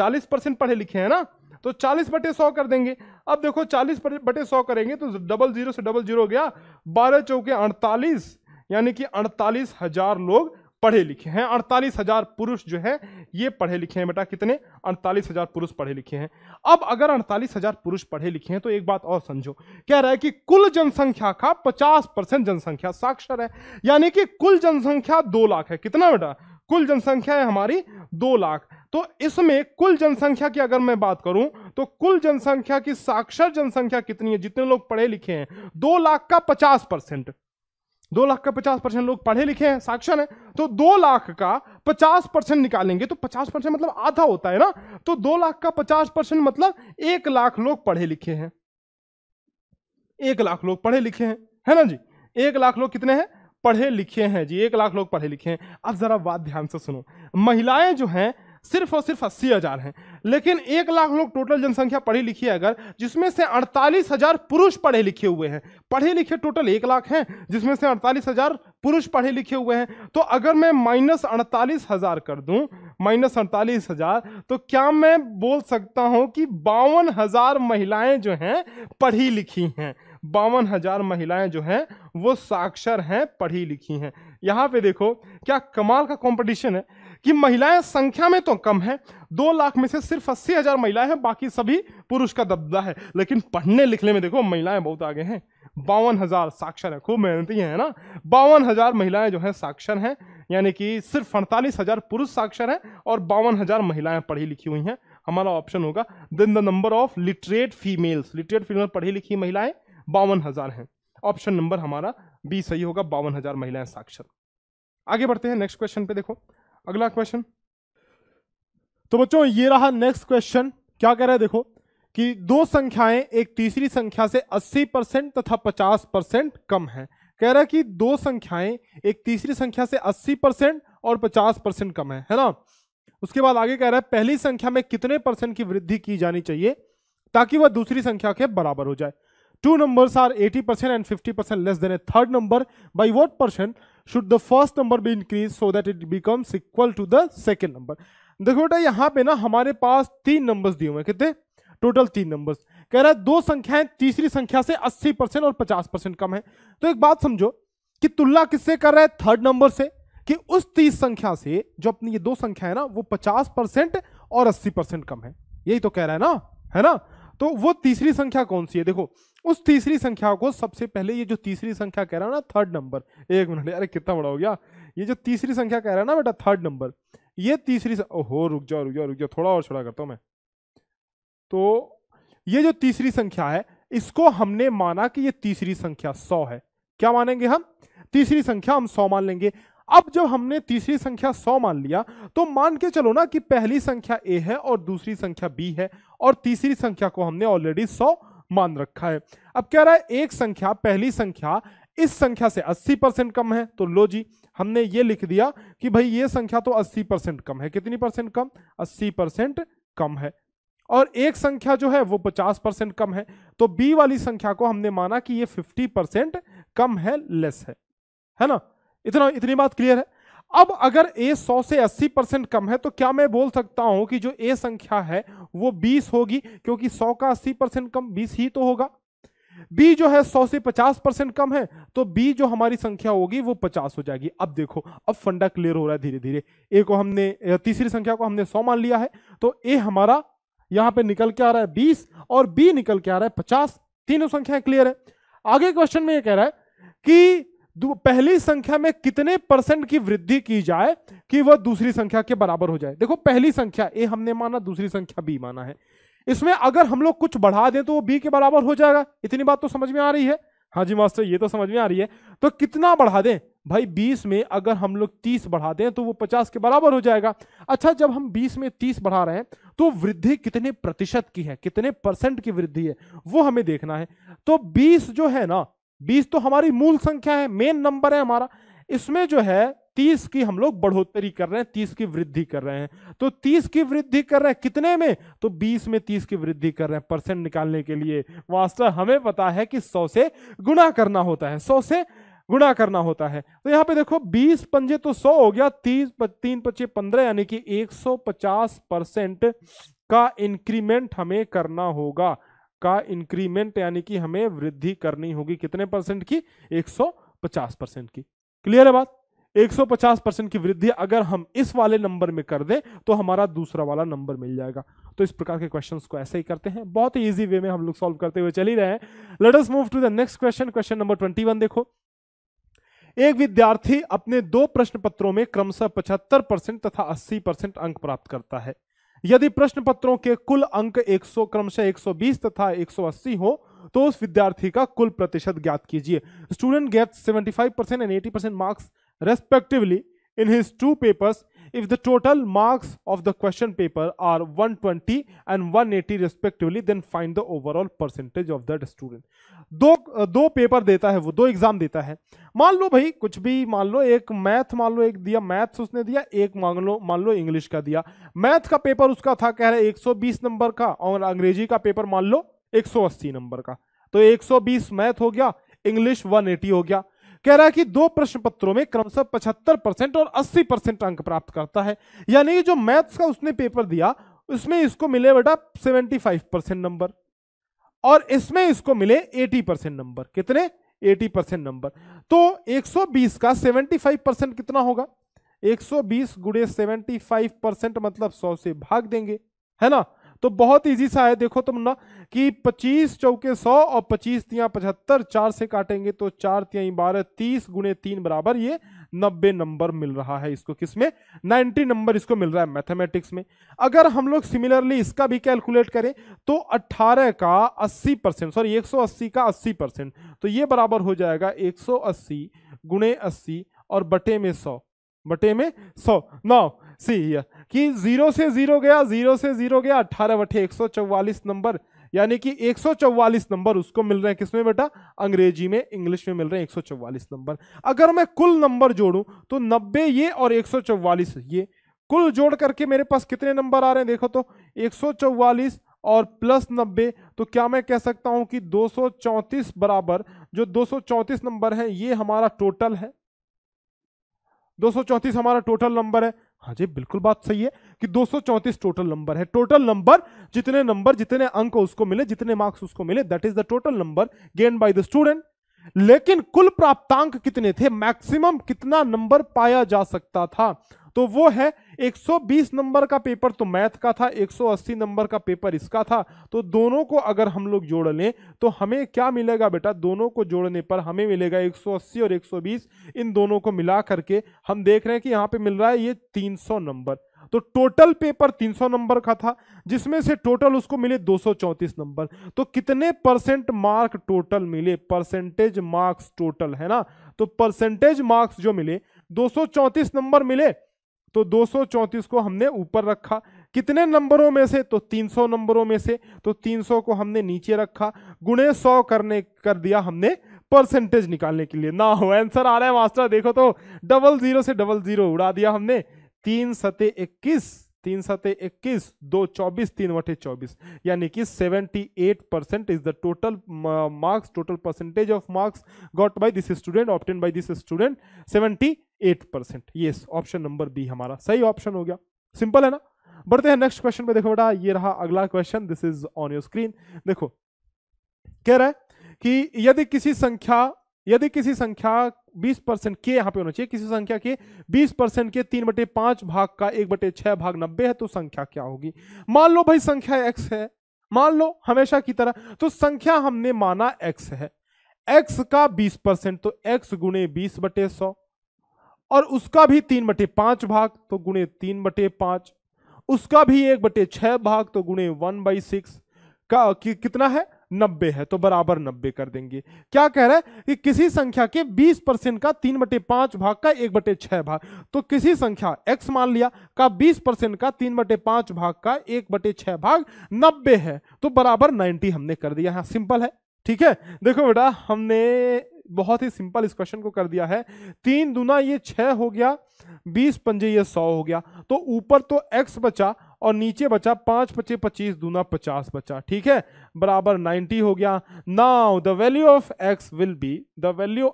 40 परसेंट पढ़े लिखे हैं ना तो 40 बटे सौ कर देंगे अब देखो 40 बटे सौ करेंगे तो डबल जीरो से डबल जीरो हो गया बारह चौके अड़तालीस यानी कि अड़तालीस हजार लोग पढ़े लिखे हैं अड़तालीस हजार पुरुष जो है ये पढ़े लिखे हैं बेटा कितने अड़तालीस हजार पुरुष पढ़े लिखे हैं अब अगर अड़तालीस हजार पुरुष पढ़े लिखे हैं तो एक बात और समझो कह रहा है कि कुल जनसंख्या का पचास परसेंट जनसंख्या साक्षर है यानी कि कुल जनसंख्या दो लाख है कितना बेटा कुल जनसंख्या है हमारी दो लाख तो इसमें कुल जनसंख्या की अगर मैं बात करूं तो कुल जनसंख्या की साक्षर जनसंख्या कितनी है जितने लोग पढ़े लिखे हैं दो लाख का पचास परसेंट दो लाख का पचास परसेंट लोग पढ़े लिखे हैं साक्षर हैं तो दो लाख का पचास परसेंट निकालेंगे तो पचास परसेंट मतलब आधा होता है ना तो दो लाख का पचास परसेंट मतलब एक लाख लोग पढ़े लिखे हैं एक लाख लोग पढ़े लिखे हैं है ना जी एक लाख लोग कितने हैं पढ़े लिखे हैं जी एक लाख लोग पढ़े लिखे हैं अब जरा बात ध्यान से सुनो महिलाएं जो हैं सिर्फ और सिर्फ अस्सी हजार हैं लेकिन एक लाख लोग टोटल जनसंख्या पढ़ी लिखी है अगर जिसमें से अड़तालीस हजार पुरुष पढ़े लिखे हुए हैं पढ़े लिखे टोटल एक लाख हैं जिसमें से अड़तालीस हजार पुरुष पढ़े लिखे हुए हैं तो अगर मैं माइनस अड़तालीस हजार कर दूं माइनस अड़तालीस हजार तो क्या मैं बोल सकता हूं कि बावन हजार महिलाएं जो हैं पढ़ी लिखी हैं बावन हजार महिलाएं जो हैं वो साक्षर हैं पढ़ी लिखी हैं यहाँ पे देखो क्या कमाल का कंपटीशन है कि महिलाएं संख्या में तो कम है दो लाख में से सिर्फ अस्सी हजार महिलाएं हैं बाकी सभी पुरुष का दबदबा है लेकिन पढ़ने लिखने में देखो महिलाएं बहुत आगे हैं बावन हजार साक्षर है खूब मेहनती है ना बावन हजार महिलाएं जो है साक्षर हैं यानी कि सिर्फ अड़तालीस हजार पुरुष साक्षर हैं और बावन हजार महिलाएं पढ़ी लिखी हुई हैं हमारा ऑप्शन होगा then the number of literate females literate female पढ़ी लिखी महिलाएं बावन हजार हैं ऑप्शन नंबर हमारा बी सही होगा बावन हजार महिलाएं साक्षर आगे बढ़ते हैं नेक्स्ट क्वेश्चन पे देखो अगला क्वेश्चन तो बच्चों ये रहा नेक्स्ट क्वेश्चन क्या कह रहा है देखो कि दो संख्याएं एक तीसरी संख्या से 80 परसेंट तथा 50 परसेंट कम है कह रहा है कि दो संख्याएं एक तीसरी संख्या से 80 परसेंट और 50 परसेंट कम है है ना उसके बाद आगे कह रहा है पहली संख्या में कितने परसेंट की वृद्धि की जानी चाहिए ताकि वह दूसरी संख्या के बराबर हो जाए Two numbers are 80% and 50% less than a third number. By what percent should the first number be increased so that it becomes equal to the second number? देखो बेटा यहाँ पे ना हमारे पास तीन नंबर्स दिए हुए हैं कितने टोटल तीन नंबर्स कह रहा है दो संख्याएं तीसरी संख्या से 80 परसेंट और 50 परसेंट कम है तो एक बात समझो कि तुलना किससे कर रहा है थर्ड नंबर से कि उस तीस संख्या से जो अपनी ये दो संख्या है ना वो 50 परसेंट और 80 परसेंट कम है यही तो कह रहा है ना है ना तो वो तीसरी संख्या कौन सी है देखो उस तीसरी संख्या को सबसे पहले ये जो तीसरी संख्या कह रहा है ना थर्ड नंबर एक मिनट अरे कितना बड़ा हो गया ये जो तीसरी संख्या कह रहा है ना बेटा थर्ड नंबर ये तीसरी ओहो रुक जाओ रुक जाओ रुक जाओ थोड़ा और छोड़ा करता हूं मैं तो ये जो तीसरी संख्या है इसको हमने माना कि ये तीसरी संख्या सौ है क्या मानेंगे हम तीसरी संख्या हम सौ मान लेंगे अब जब हमने तीसरी संख्या सौ मान लिया तो मान के चलो ना कि पहली संख्या ए है और दूसरी संख्या बी है और तीसरी संख्या को हमने ऑलरेडी सौ मान रखा है अब कह रहा है एक संख्या पहली संख्या इस संख्या से 80 परसेंट कम है तो लो जी हमने ये लिख दिया कि भाई ये संख्या तो 80 परसेंट कम है कितनी परसेंट कम 80 परसेंट कम है और एक संख्या जो है वो 50 परसेंट कम है तो बी वाली संख्या को हमने माना कि ये 50 परसेंट कम है लेस है है ना इतना इतनी बात क्लियर है अब अगर ए 100 से 80 परसेंट कम है तो क्या मैं बोल सकता हूं कि जो ए संख्या है वो 20 होगी क्योंकि 100 का 80 परसेंट कम 20 ही तो होगा बी जो है 100 से 50 परसेंट कम है तो बी जो हमारी संख्या होगी वो 50 हो जाएगी अब देखो अब फंडा क्लियर हो रहा है धीरे धीरे ए को हमने तीसरी संख्या को हमने सौ मान लिया है तो ए हमारा यहां पर निकल के आ रहा है बीस और बी निकल के आ रहा है पचास तीनों संख्या क्लियर है आगे क्वेश्चन में यह कह रहा है कि पहली संख्या में कितने परसेंट की वृद्धि की जाए कि वह दूसरी संख्या के बराबर हो जाए देखो पहली संख्या ए हमने माना दूसरी संख्या बी माना है इसमें अगर हम लोग कुछ बढ़ा दें तो वो बी के बराबर हो जाएगा इतनी बात तो समझ में आ रही है हाँ जी मास्टर ये तो समझ में आ रही है तो कितना बढ़ा दें भाई 20 में अगर हम लोग 30 बढ़ा दें तो वो 50 के बराबर हो जाएगा अच्छा जब हम 20 में 30 बढ़ा रहे हैं तो वृद्धि कितने प्रतिशत की है कितने परसेंट की वृद्धि है वो हमें देखना है तो 20 जो है ना बीस तो हमारी मूल संख्या है मेन नंबर है हमारा इसमें जो है तीस की हम लोग बढ़ोतरी कर रहे हैं तीस की वृद्धि कर रहे हैं तो तीस की वृद्धि कर रहे हैं कितने में तो बीस में तीस की वृद्धि कर रहे हैं परसेंट निकालने के लिए मास्टर हमें पता है कि सौ से गुणा करना होता है सौ से गुणा करना होता है तो यहाँ पे देखो 20 पंजे तो 100 हो गया 30 तीन पच्चीस पंद्रह यानी कि 150 परसेंट का इंक्रीमेंट हमें करना होगा का इंक्रीमेंट यानी कि हमें वृद्धि करनी होगी कितने परसेंट की 150 परसेंट की क्लियर है बात 150 परसेंट की वृद्धि अगर हम इस वाले नंबर में कर दें तो हमारा दूसरा वाला नंबर मिल जाएगा तो इस प्रकार के क्वेश्चंस को ऐसे ही करते हैं बहुत ही इजी वे में हम लोग सॉल्व करते हुए चल ही रहे हैं let us move to the next question question number twenty देखो एक विद्यार्थी अपने दो प्रश्न पत्रों में क्रमशः पचहत्तर परसेंट तथा अस्सी परसेंट अंक प्राप्त करता है यदि प्रश्न पत्रों के कुल अंक 100 क्रमशः 120 तथा 180 हो तो उस विद्यार्थी का कुल प्रतिशत ज्ञात कीजिए student gets 75 percent and 80 percent marks respectively in his two papers If the total marks of the question paper are 120 and 180 respectively, then find the overall percentage of that student. दो दो पेपर देता है वो दो exam देता है मान लो भाई कुछ भी मान लो एक मैथ मान लो एक दिया मैथ्स उसने दिया एक मान लो मान लो इंग्लिश का दिया मैथ का पेपर उसका था कह रहे 120 नंबर का और अंग्रेजी का पेपर मान लो 180 नंबर का तो 120 मैथ हो गया इंग्लिश 180 हो गया कह रहा है कि दो प्रश्न पत्रों में क्रमशः पचहत्तर परसेंट और अस्सी परसेंट अंक प्राप्त करता है यानी जो मैथ्स का उसने पेपर दिया उसमें इसको मिले बेटा सेवेंटी फाइव परसेंट नंबर और इसमें इसको मिले एटी परसेंट नंबर कितने एटी परसेंट नंबर तो एक सौ बीस का सेवेंटी फाइव परसेंट कितना होगा एक सौ बीस गुड़े सेवेंटी फाइव परसेंट मतलब सौ से भाग देंगे है ना तो बहुत इजी सा है देखो तुम ना कि 25 चौके 100 और 25 तिया पचहत्तर चार से काटेंगे तो चार तिया बारह तीस गुणे तीन बराबर ये 90 नंबर मिल रहा है इसको किस में 90 नंबर इसको मिल रहा है मैथमेटिक्स में अगर हम लोग सिमिलरली इसका भी कैलकुलेट करें तो 18 का 80 परसेंट सॉरी 180 का 80 परसेंट तो ये बराबर हो जाएगा 180 सौ गुणे अस्सी और बटे में सौ बटे में सौ नौ सी कि जीरो से जीरो गया जीरो से जीरो गया अट्ठारह बटे एक सौ चौवालीस नंबर यानी कि 144 नंबर उसको मिल रहे हैं किसमें बेटा अंग्रेजी में इंग्लिश में मिल रहे हैं 144 नंबर अगर मैं कुल नंबर जोड़ू तो 90 ये और 144 ये कुल जोड़ करके मेरे पास कितने नंबर आ रहे हैं देखो तो 144 और प्लस 90 तो क्या मैं कह सकता हूं कि 234 बराबर जो 234 नंबर है ये हमारा टोटल है 234 हमारा टोटल नंबर है हाँ जी बिल्कुल बात सही है कि 234 टोटल नंबर है टोटल नंबर जितने नंबर जितने अंक उसको मिले जितने मार्क्स उसको मिले that is the total number gain by the student लेकिन कुल प्राप्तांक कितने थे मैक्सिमम कितना नंबर पाया जा सकता था तो वो है 120 नंबर का पेपर तो मैथ का था 180 नंबर का पेपर इसका था तो दोनों को अगर हम लोग जोड़ लें तो हमें क्या मिलेगा बेटा दोनों को जोड़ने पर हमें मिलेगा 180 और 120 इन दोनों को मिला करके हम देख रहे हैं कि यहाँ पे मिल रहा है ये 300 नंबर तो टोटल पेपर 300 नंबर का था जिसमें से टोटल उसको मिले 234 नंबर तो कितने परसेंट मार्क टोटल मिले परसेंटेज मार्क्स टोटल है ना तो परसेंटेज मार्क्स जो मिले 234 नंबर मिले तो दो को हमने ऊपर रखा कितने नंबरों में से तो 300 नंबरों में से तो 300 को हमने नीचे रखा गुणे सौ करने कर दिया हमने परसेंटेज निकालने के लिए ना हो आंसर आ रहा है मास्टर देखो तो डबल जीरो से डबल जीरो उड़ा दिया हमने तीन सते इक्कीस तीन सत इक्कीस दो चौबीस तीन वटे चौबीस यानी कि seventy eight percent is the total marks total percentage of marks got by this student obtain by this student seventy eight percent yes option number B हमारा सही ऑप्शन हो गया सिंपल है ना बढ़ते हैं नेक्स्ट क्वेश्चन पे देखो बेटा ये रहा अगला question this is on your screen देखो कह रहा है कि यदि किसी संख्या यदि किसी संख्या 20 परसेंट के यहां पे होना चाहिए किसी संख्या के 20 परसेंट के तीन बटे पांच भाग का एक बटे छह भाग नब्बे है तो संख्या क्या होगी मान लो भाई संख्या x है मान लो हमेशा की तरह तो संख्या हमने माना एक्स है एक्स का 20 परसेंट तो एक्स गुणे बीस बटे सौ और उसका भी तीन बटे पांच भाग तो गुणे तीन बटे पांच उसका भी एक बटे छह भाग तो गुणे वन बाई सिक्स का कि, कितना है नब्बे है तो बराबर नब्बे कर देंगे क्या कह रहा है कि किसी संख्या के बीस परसेंट का तीन बटे पांच भाग का एक बटे छह भाग तो किसी संख्या एक्स मान लिया का बीस परसेंट का तीन बटे पांच भाग का एक बटे छह भाग नब्बे है तो बराबर नाइनटी हमने कर दिया यहां सिंपल है ठीक है देखो बेटा हमने बहुत ही सिंपल इस क्वेश्चन को कर दिया है तीन दुना ये छह हो गया बीस पंजे ये सौ हो गया तो ऊपर तो एक्स बचा और नीचे बचा पांच पचे पच्चीस दूना पचास बचा ठीक है बराबर नाइनटी हो गया now the value of X will be the value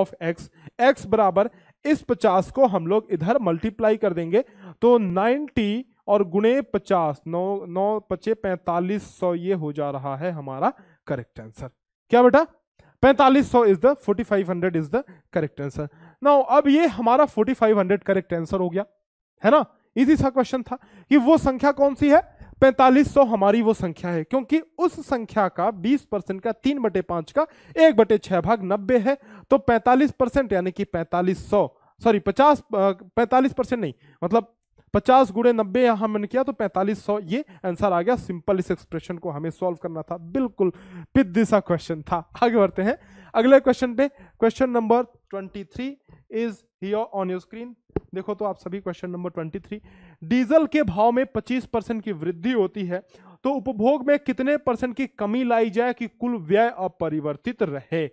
of X X बराबर इस पचास को हम लोग इधर मल्टीप्लाई कर देंगे तो नाइनटी और गुणे पचास नौ नौ पचे पैंतालीस सौ ये हो जा रहा है हमारा करेक्ट आंसर क्या बेटा पैंतालीस सौ is the forty five hundred is the correct answer ना अब ये हमारा forty five hundred correct answer हो गया है ना इजी सा क्वेश्चन था कि वो संख्या कौन सी है पैंतालीस सौ हमारी वो संख्या है क्योंकि उस संख्या का बीस परसेंट का तीन बटे पांच का एक बटे छह भाग नब्बे है तो पैंतालीस परसेंट यानी कि पैंतालीस सौ सॉरी पचास पैंतालीस परसेंट नहीं मतलब पचास गुड़े नब्बे यहाँ मैंने किया तो पैंतालीस सौ ये आंसर आ गया सिंपल इस एक्सप्रेशन को हमें सॉल्व करना था बिल्कुल पिद्दी सा क्वेश्चन था आगे बढ़ते हैं अगले क्वेश्चन पे question number twenty three is here on your screen देखो तो आप सभी question number twenty three diesel के भाव में पच्चीस परसेंट की वृद्धि होती है तो उपभोग में कितने परसेंट की कमी लाई जाए कि कुल व्यय अपरिवर्तित रहे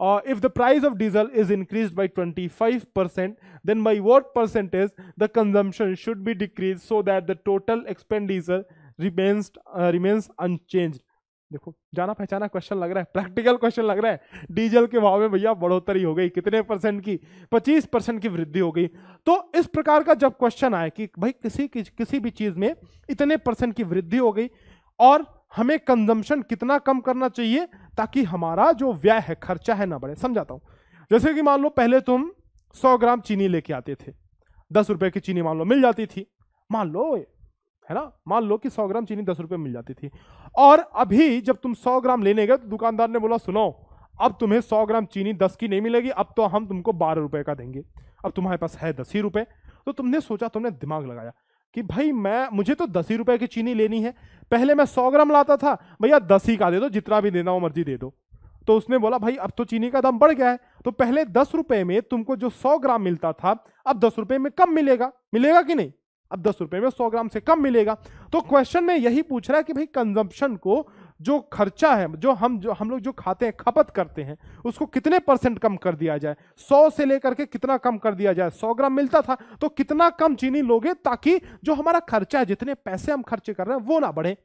uh, if the price of diesel is increased by 25%, then by what percentage the consumption should be decreased so that the total expenditure remains uh, remains unchanged. देखो जाना पहचाना क्वेश्चन लग रहा है प्रैक्टिकल क्वेश्चन लग रहा है डीजल के भाव में भैया बढ़ोतरी हो गई कितने परसेंट की 25 परसेंट की वृद्धि हो गई तो इस प्रकार का जब क्वेश्चन आए कि भाई किसी किसी भी चीज में इतने परसेंट की वृद्धि हो गई और हमें कंजम्पशन कितना कम करना चाहिए ताकि हमारा जो व्यय है खर्चा है ना बढ़े समझाता हूँ जैसे कि मान लो पहले तुम सौ ग्राम चीनी लेके आते थे दस रुपए की चीनी मान लो मिल जाती थी मान लो है ना मान लो कि सौ ग्राम चीनी दस रुपये मिल जाती थी और अभी जब तुम सौ ग्राम लेने गए तो दुकानदार ने बोला सुनो अब तुम्हें सौ ग्राम चीनी दस की नहीं मिलेगी अब तो हम तुमको बारह रुपए का देंगे अब तुम्हारे पास है दस ही रुपये तो तुमने सोचा तुमने दिमाग लगाया कि भाई मैं मुझे तो दस ही रुपए की चीनी लेनी है पहले मैं सौ ग्राम लाता था भैया दस ही का दे दो जितना भी देना हो मर्जी दे दो तो उसने बोला भाई अब तो चीनी का दाम बढ़ गया है तो पहले दस रुपए में तुमको जो सौ ग्राम मिलता था अब दस रुपए में कम मिलेगा मिलेगा कि नहीं अब दस रुपए में सौ ग्राम से कम मिलेगा तो क्वेश्चन में यही पूछ रहा है कि भाई कंजम्पशन को जो खर्चा है जो हम जो हम लोग जो खाते हैं खपत करते हैं उसको कितने परसेंट कम कर दिया जाए सौ से लेकर के कितना कम कर दिया जाए सौ ग्राम मिलता था तो कितना कम चीनी लोगे ताकि जो हमारा खर्चा है जितने पैसे हम खर्चे कर रहे हैं वो ना बढ़े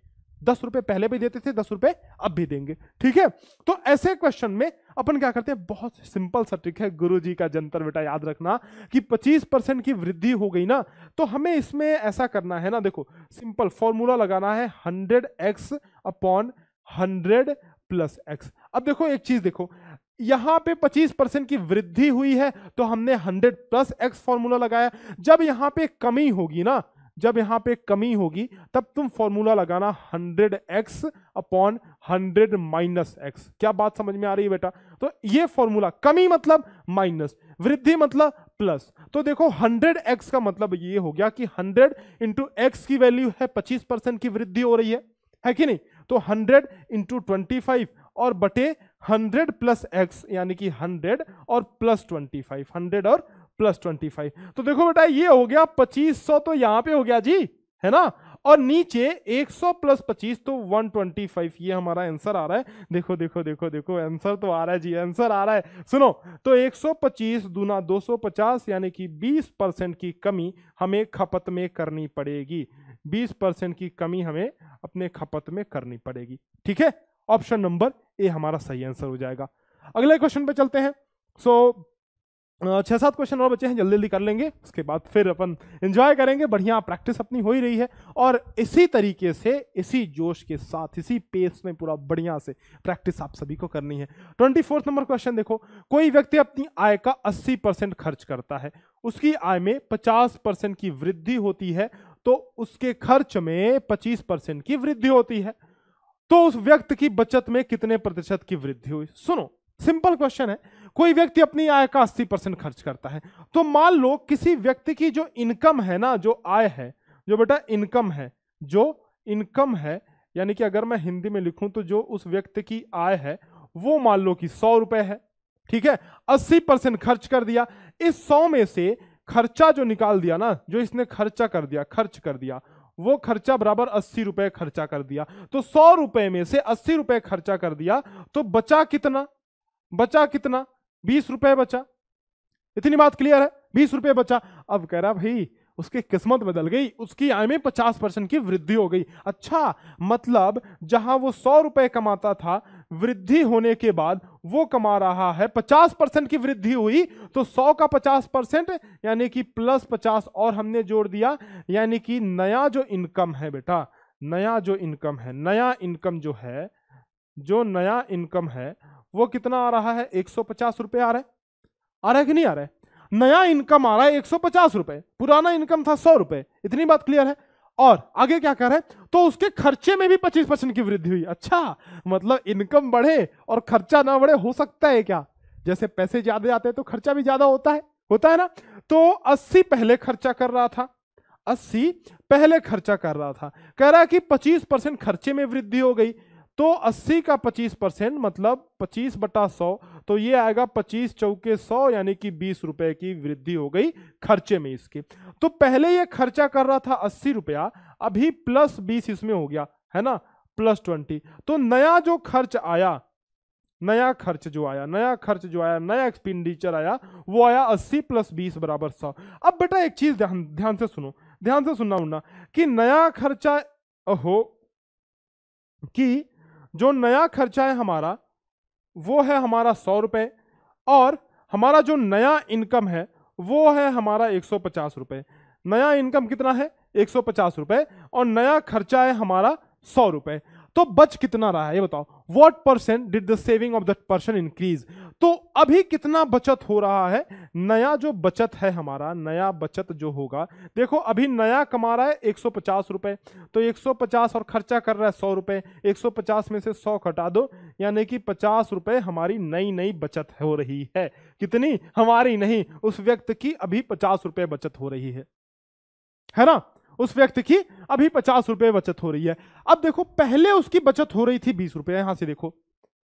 दस रुपए पहले भी देते थे दस रुपए अब भी देंगे ठीक है तो ऐसे क्वेश्चन में अपन क्या करते हैं बहुत सिंपल सा ट्रिक है गुरु जी का जंतर बेटा याद रखना कि 25 परसेंट की वृद्धि हो गई ना तो हमें इसमें ऐसा करना है ना देखो सिंपल फॉर्मूला लगाना है hundred X upon hundred plus X अब देखो एक चीज देखो यहां पे 25 परसेंट की वृद्धि हुई है तो हमने 100 प्लस एक्स फॉर्मूला लगाया जब यहां पे कमी होगी ना जब यहां पे कमी होगी तब तुम फॉर्मूला लगाना 100 एक्स अपॉन 100 माइनस एक्स क्या बात समझ में आ रही है बेटा तो ये फॉर्मूला कमी मतलब माइनस वृद्धि मतलब प्लस तो देखो 100 एक्स का मतलब ये हो गया कि 100 इंटू एक्स की वैल्यू है 25 परसेंट की वृद्धि हो रही है है कि नहीं तो हंड्रेड इंटू ट्वेंटी फाइव और बटे हंड्रेड प्लस एक्स यानी कि 100 और प्लस ट्वेंटी 100 और प्लस 25 तो देखो बेटा ये हो गया 2500 तो यहां पे हो गया जी है ना और नीचे 100 प्लस 25 तो 125 ये हमारा आंसर आ रहा है देखो देखो देखो देखो आंसर तो आ रहा है जी आंसर आ रहा है सुनो तो 125 दूना दो यानी कि 20 परसेंट की कमी हमें खपत में करनी पड़ेगी बीस परसेंट की कमी हमें अपने खपत में करनी पड़ेगी ठीक है ऑप्शन नंबर ए हमारा सही आंसर हो जाएगा अगले क्वेश्चन पे चलते हैं सो so, छः सात क्वेश्चन और बचे हैं जल्दी जल्दी कर लेंगे उसके बाद फिर अपन एंजॉय करेंगे बढ़िया प्रैक्टिस अपनी हो ही रही है और इसी तरीके से इसी जोश के साथ इसी पेस में पूरा बढ़िया से प्रैक्टिस आप सभी को करनी है ट्वेंटी फोर्थ नंबर क्वेश्चन देखो कोई व्यक्ति अपनी आय का अस्सी परसेंट खर्च करता है उसकी आय में पचास परसेंट की वृद्धि होती है तो उसके खर्च में पच्चीस परसेंट की वृद्धि होती है तो उस व्यक्ति की बचत में कितने प्रतिशत की वृद्धि हुई सुनो सिंपल क्वेश्चन है कोई व्यक्ति अपनी आय का 80 परसेंट खर्च करता है तो मान लो किसी व्यक्ति की जो इनकम है ना जो आय है जो बेटा इनकम है जो इनकम है यानी कि अगर मैं हिंदी में लिखूं तो जो उस व्यक्ति की आय है वो मान लो कि सौ रुपए है ठीक है अस्सी परसेंट खर्च कर दिया इस सौ में से खर्चा जो निकाल दिया ना जो इसने खर्चा कर दिया खर्च कर दिया वो खर्चा बराबर अस्सी रुपए खर्चा कर दिया तो सौ रुपए में से अस्सी रुपए खर्चा कर दिया तो बचा कितना बचा कितना बीस रुपए बचा इतनी बात क्लियर है बीस रुपए बचा अब कह रहा भाई उसकी किस्मत बदल गई उसकी आय में पचास परसेंट की वृद्धि हो गई अच्छा मतलब जहां वो सौ रुपए कमाता था वृद्धि होने के बाद वो कमा रहा है पचास परसेंट की वृद्धि हुई तो सौ का पचास परसेंट यानी कि प्लस पचास और हमने जोड़ दिया यानी कि नया जो इनकम है बेटा नया जो इनकम है नया इनकम जो है जो नया इनकम है वो कितना आ रहा है एक सौ पचास रुपए आ रहा है आ रहा है कि नहीं आ रहा है नया इनकम आ रहा है एक सौ पचास रुपए पुराना इनकम था सौ रुपए इतनी बात क्लियर है और आगे क्या कर रहे तो उसके खर्चे में भी पच्चीस परसेंट की वृद्धि हुई अच्छा मतलब इनकम बढ़े और खर्चा ना बढ़े हो सकता है क्या जैसे पैसे ज्यादा आते हैं तो खर्चा भी ज्यादा होता है होता है ना तो अस्सी पहले खर्चा कर रहा था अस्सी पहले खर्चा कर रहा था कह रहा है कि पच्चीस परसेंट खर्चे में वृद्धि हो गई तो 80 का 25 परसेंट मतलब 25 बटा 100 तो ये आएगा 25 चौके 100 यानी कि बीस रुपए की वृद्धि हो गई खर्चे में इसके तो पहले ये खर्चा कर रहा था अस्सी रुपया अभी प्लस बीस इसमें हो गया है ना प्लस ट्वेंटी तो नया जो खर्च आया नया खर्च जो आया नया खर्च जो आया नया एक्सपेंडिचर आया वो आया अस्सी प्लस बीस बराबर सौ अब बेटा एक चीज ध्यान ध्यान से सुनो ध्यान से सुनना उन्ना कि नया खर्चा हो कि जो नया खर्चा है हमारा वो है हमारा सौ रुपये और हमारा जो नया इनकम है वो है हमारा एक सौ पचास रुपये नया इनकम कितना है एक सौ पचास रुपये और नया खर्चा है हमारा सौ रुपये तो बच कितना रहा है ये बताओ what percent did the saving of that person increase तो अभी कितना बचत हो रहा है नया जो बचत है हमारा नया बचत जो होगा देखो अभी नया कमा रहा है एक सौ तो 150 और खर्चा कर रहा है सौ रुपए एक में से सौ घटा दो यानी कि पचास रुपए हमारी नई नई बचत हो रही है कितनी हमारी नहीं उस व्यक्ति की अभी पचास रुपए बचत हो रही है है ना उस व्यक्ति की अभी पचास रुपए बचत हो रही है अब देखो पहले उसकी बचत हो रही थी बीस रुपए यहां से देखो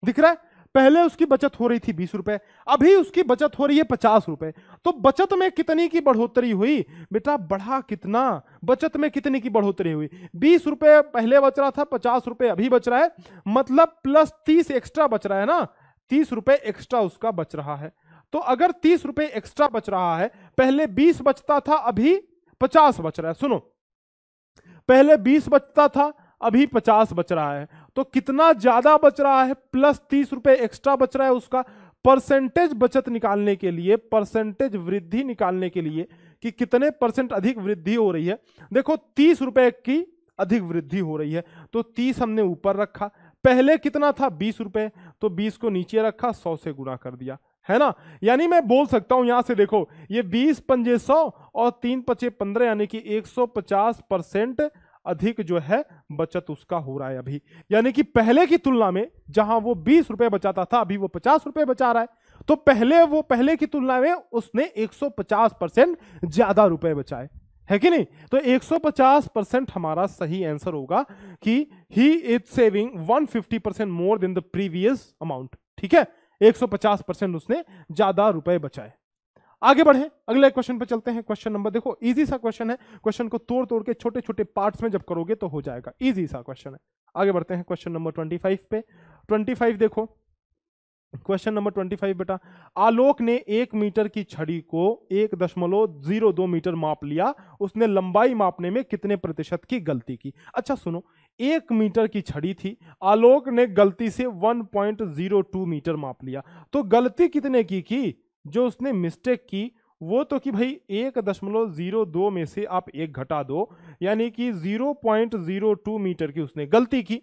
दिख रहा है पहले उसकी बचत हो रही थी बीस रुपए अभी उसकी बचत हो रही है पचास रुपए तो बचत में कितनी की बढ़ोतरी हुई बेटा बढ़ा कितना बचत में कितनी की बढ़ोतरी हुई बीस रुपए पहले बच रहा था पचास रुपए अभी बच रहा है मतलब प्लस तीस एक्स्ट्रा बच रहा है ना तीस रुपए एक्स्ट्रा उसका बच रहा है तो अगर तीस रुपए एक्स्ट्रा बच रहा है पहले बीस बचता था अभी पचास बच रहा है सुनो पहले बीस बचता था अभी पचास बच रहा है तो कितना ज्यादा बच रहा है प्लस तीस रुपए एक्स्ट्रा बच रहा है उसका परसेंटेज बचत निकालने के लिए परसेंटेज वृद्धि निकालने के लिए कि कितने परसेंट अधिक वृद्धि हो रही है देखो तीस रुपए की अधिक वृद्धि हो रही है तो तीस हमने ऊपर रखा पहले कितना था बीस रुपए तो बीस को नीचे रखा सौ से गुणा कर दिया है ना यानी मैं बोल सकता हूं यहां से देखो ये बीस पंजे सौ और तीन पचे पंद्रह यानी कि एक सौ पचास परसेंट अधिक जो है बचत उसका हो रहा है अभी यानी कि पहले की तुलना में जहां वो बीस रुपए बचाता था अभी वो पचास रुपए बचा रहा है तो पहले वो पहले की तुलना में उसने 150 परसेंट ज्यादा रुपए बचाए है कि नहीं तो 150 परसेंट हमारा सही आंसर होगा कि he is saving 150 percent more than the previous amount ठीक है 150 परसेंट उसने ज्यादा रुपए बचाए आगे बढ़े अगले क्वेश्चन पर चलते हैं क्वेश्चन नंबर देखो इजी सा क्वेश्चन है क्वेश्चन को तोड़ तोड़ के छोटे छोटे पार्ट्स में जब करोगे तो हो जाएगा इजी सा क्वेश्चन है आगे बढ़ते हैं क्वेश्चन नंबर 25 पे 25 देखो क्वेश्चन नंबर 25 बेटा आलोक ने एक मीटर की छड़ी को एक दशमलव जीरो दो मीटर माप लिया उसने लंबाई मापने में कितने प्रतिशत की गलती की अच्छा सुनो एक मीटर की छड़ी थी आलोक ने गलती से 1.02 मीटर माप लिया तो गलती कितने की की जो उसने मिस्टेक की वो तो कि भाई एक दशमलव जीरो दो में से आप एक घटा दो यानी कि zero point zero two meter की उसने गलती की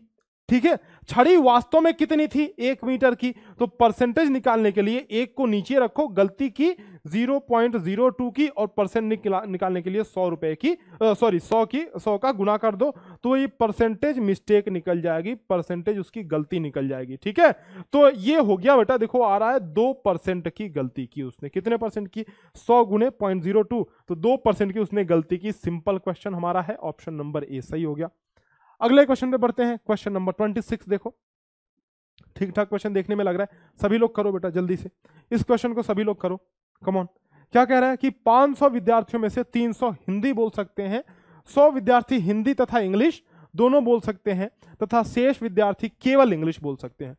ठीक है छड़ी वास्तव में कितनी थी एक मीटर की तो परसेंटेज निकालने के लिए एक को नीचे रखो गलती की 0.02 की और परसेंट निकालने के लिए सौ रुपए की सॉरी सौ की सौ का गुना कर दो तो ये परसेंटेज मिस्टेक निकल जाएगी परसेंटेज उसकी गलती निकल जाएगी ठीक है तो ये हो गया बेटा देखो आ रहा है दो परसेंट की गलती की उसने कितने परसेंट की सौ गुने पॉइंट जीरो टू तो दो परसेंट की उसने गलती की सिंपल क्वेश्चन हमारा है ऑप्शन नंबर ए सही हो गया अगले क्वेश्चन पे बढ़ते हैं क्वेश्चन नंबर ट्वेंटी सिक्स देखो ठीक ठाक क्वेश्चन देखने में लग रहा है सभी लोग करो बेटा जल्दी से इस क्वेश्चन को सभी लोग करो कमॉन क्या कह रहा है कि 500 विद्यार्थियों में से 300 हिंदी बोल सकते हैं 100 विद्यार्थी हिंदी तथा इंग्लिश दोनों बोल सकते हैं तथा शेष विद्यार्थी केवल इंग्लिश बोल सकते हैं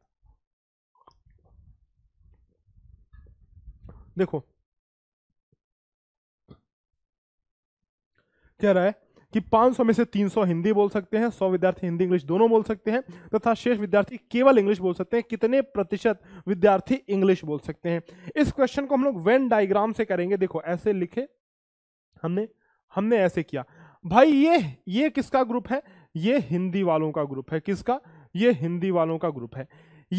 देखो कह रहा है कि 500 में से 300 हिंदी बोल सकते हैं 100 विद्यार्थी हिंदी इंग्लिश दोनों बोल सकते हैं तथा शेष विद्यार्थी केवल इंग्लिश बोल सकते हैं कितने प्रतिशत विद्यार्थी इंग्लिश बोल सकते हैं इस क्वेश्चन को हम लोग वेन डायग्राम से करेंगे देखो ऐसे लिखे हमने हमने ऐसे किया भाई ये ये किसका ग्रुप है ये हिंदी वालों का ग्रुप है किसका ये हिंदी वालों का ग्रुप है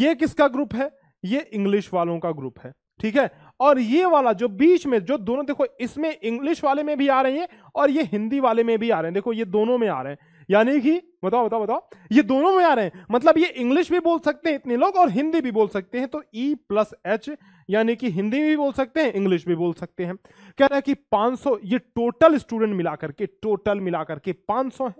ये किसका ग्रुप है ये इंग्लिश वालों का ग्रुप है ठीक है और ये वाला जो बीच में जो दोनों देखो इसमें इंग्लिश वाले में भी आ रहे हैं और ये हिंदी वाले में भी आ रहे हैं देखो ये दोनों में आ रहे हैं यानी कि बताओ बताओ बताओ ये दोनों में आ रहे हैं मतलब ये इंग्लिश भी बोल सकते हैं इतने लोग और हिंदी भी बोल सकते हैं तो ई प्लस एच यानी कि हिंदी भी बोल सकते हैं इंग्लिश भी बोल सकते हैं कह रहा है कि 500 ये टोटल स्टूडेंट मिला करके टोटल मिला करके 500 है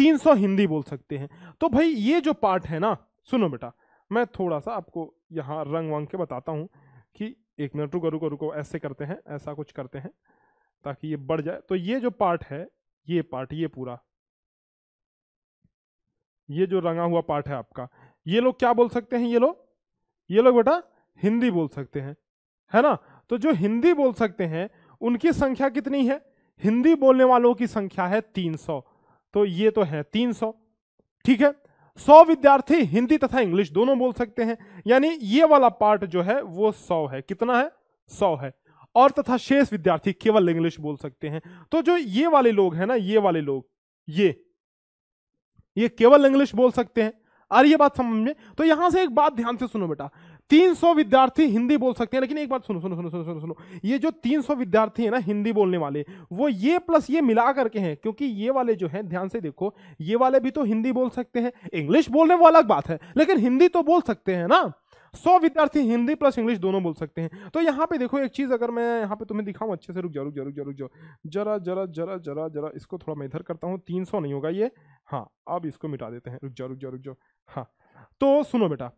300 हिंदी बोल सकते हैं तो भाई ये जो पार्ट है ना सुनो बेटा मैं थोड़ा सा आपको यहाँ रंग वंग के बताता हूँ कि एक मिनट रुको रुको रुको ऐसे करते हैं ऐसा कुछ करते हैं ताकि ये बढ़ जाए तो ये जो पार्ट है ये पार्ट ये पूरा ये जो रंगा हुआ पार्ट है आपका ये लोग क्या बोल सकते हैं ये लोग ये लोग बेटा हिंदी बोल सकते हैं है ना तो जो हिंदी बोल सकते हैं उनकी संख्या कितनी है हिंदी बोलने वालों की संख्या है 300 तो ये तो है 300 ठीक है सौ विद्यार्थी हिंदी तथा इंग्लिश दोनों बोल सकते हैं यानी ये वाला पार्ट जो है वो सौ है कितना है सौ है और तथा शेष विद्यार्थी केवल इंग्लिश बोल सकते हैं तो जो ये वाले लोग हैं ना ये वाले लोग ये ये केवल इंग्लिश बोल सकते हैं और ये बात समझ में तो यहां से एक बात ध्यान से सुनो बेटा 300 विद्यार्थी हिंदी बोल सकते हैं लेकिन एक बात सुनो सुनो सुनो सुनो सुनो सुनो ये जो 300 विद्यार्थी है ना हिंदी बोलने वाले वो ये प्लस ये मिला करके हैं क्योंकि ये वाले जो हैं ध्यान से देखो ये वाले भी तो हिंदी बोल सकते हैं इंग्लिश बोलने वो अलग बात है लेकिन हिंदी तो बोल सकते हैं ना सौ विद्यार्थी हिंदी प्लस इंग्लिश दोनों बोल सकते हैं तो यहाँ पे देखो एक चीज़ अगर मैं यहाँ पे तुम्हें दिखाऊँ अच्छे से रुक जा रुक जा रुक जा रुक जाओ जरा जरा जरा जरा जरा इसको थोड़ा मैं इधर करता हूँ तीन सौ नहीं होगा ये हाँ अब इसको मिटा देते हैं रुक जा रुक जा रुक जाओ हाँ तो सुनो बेटा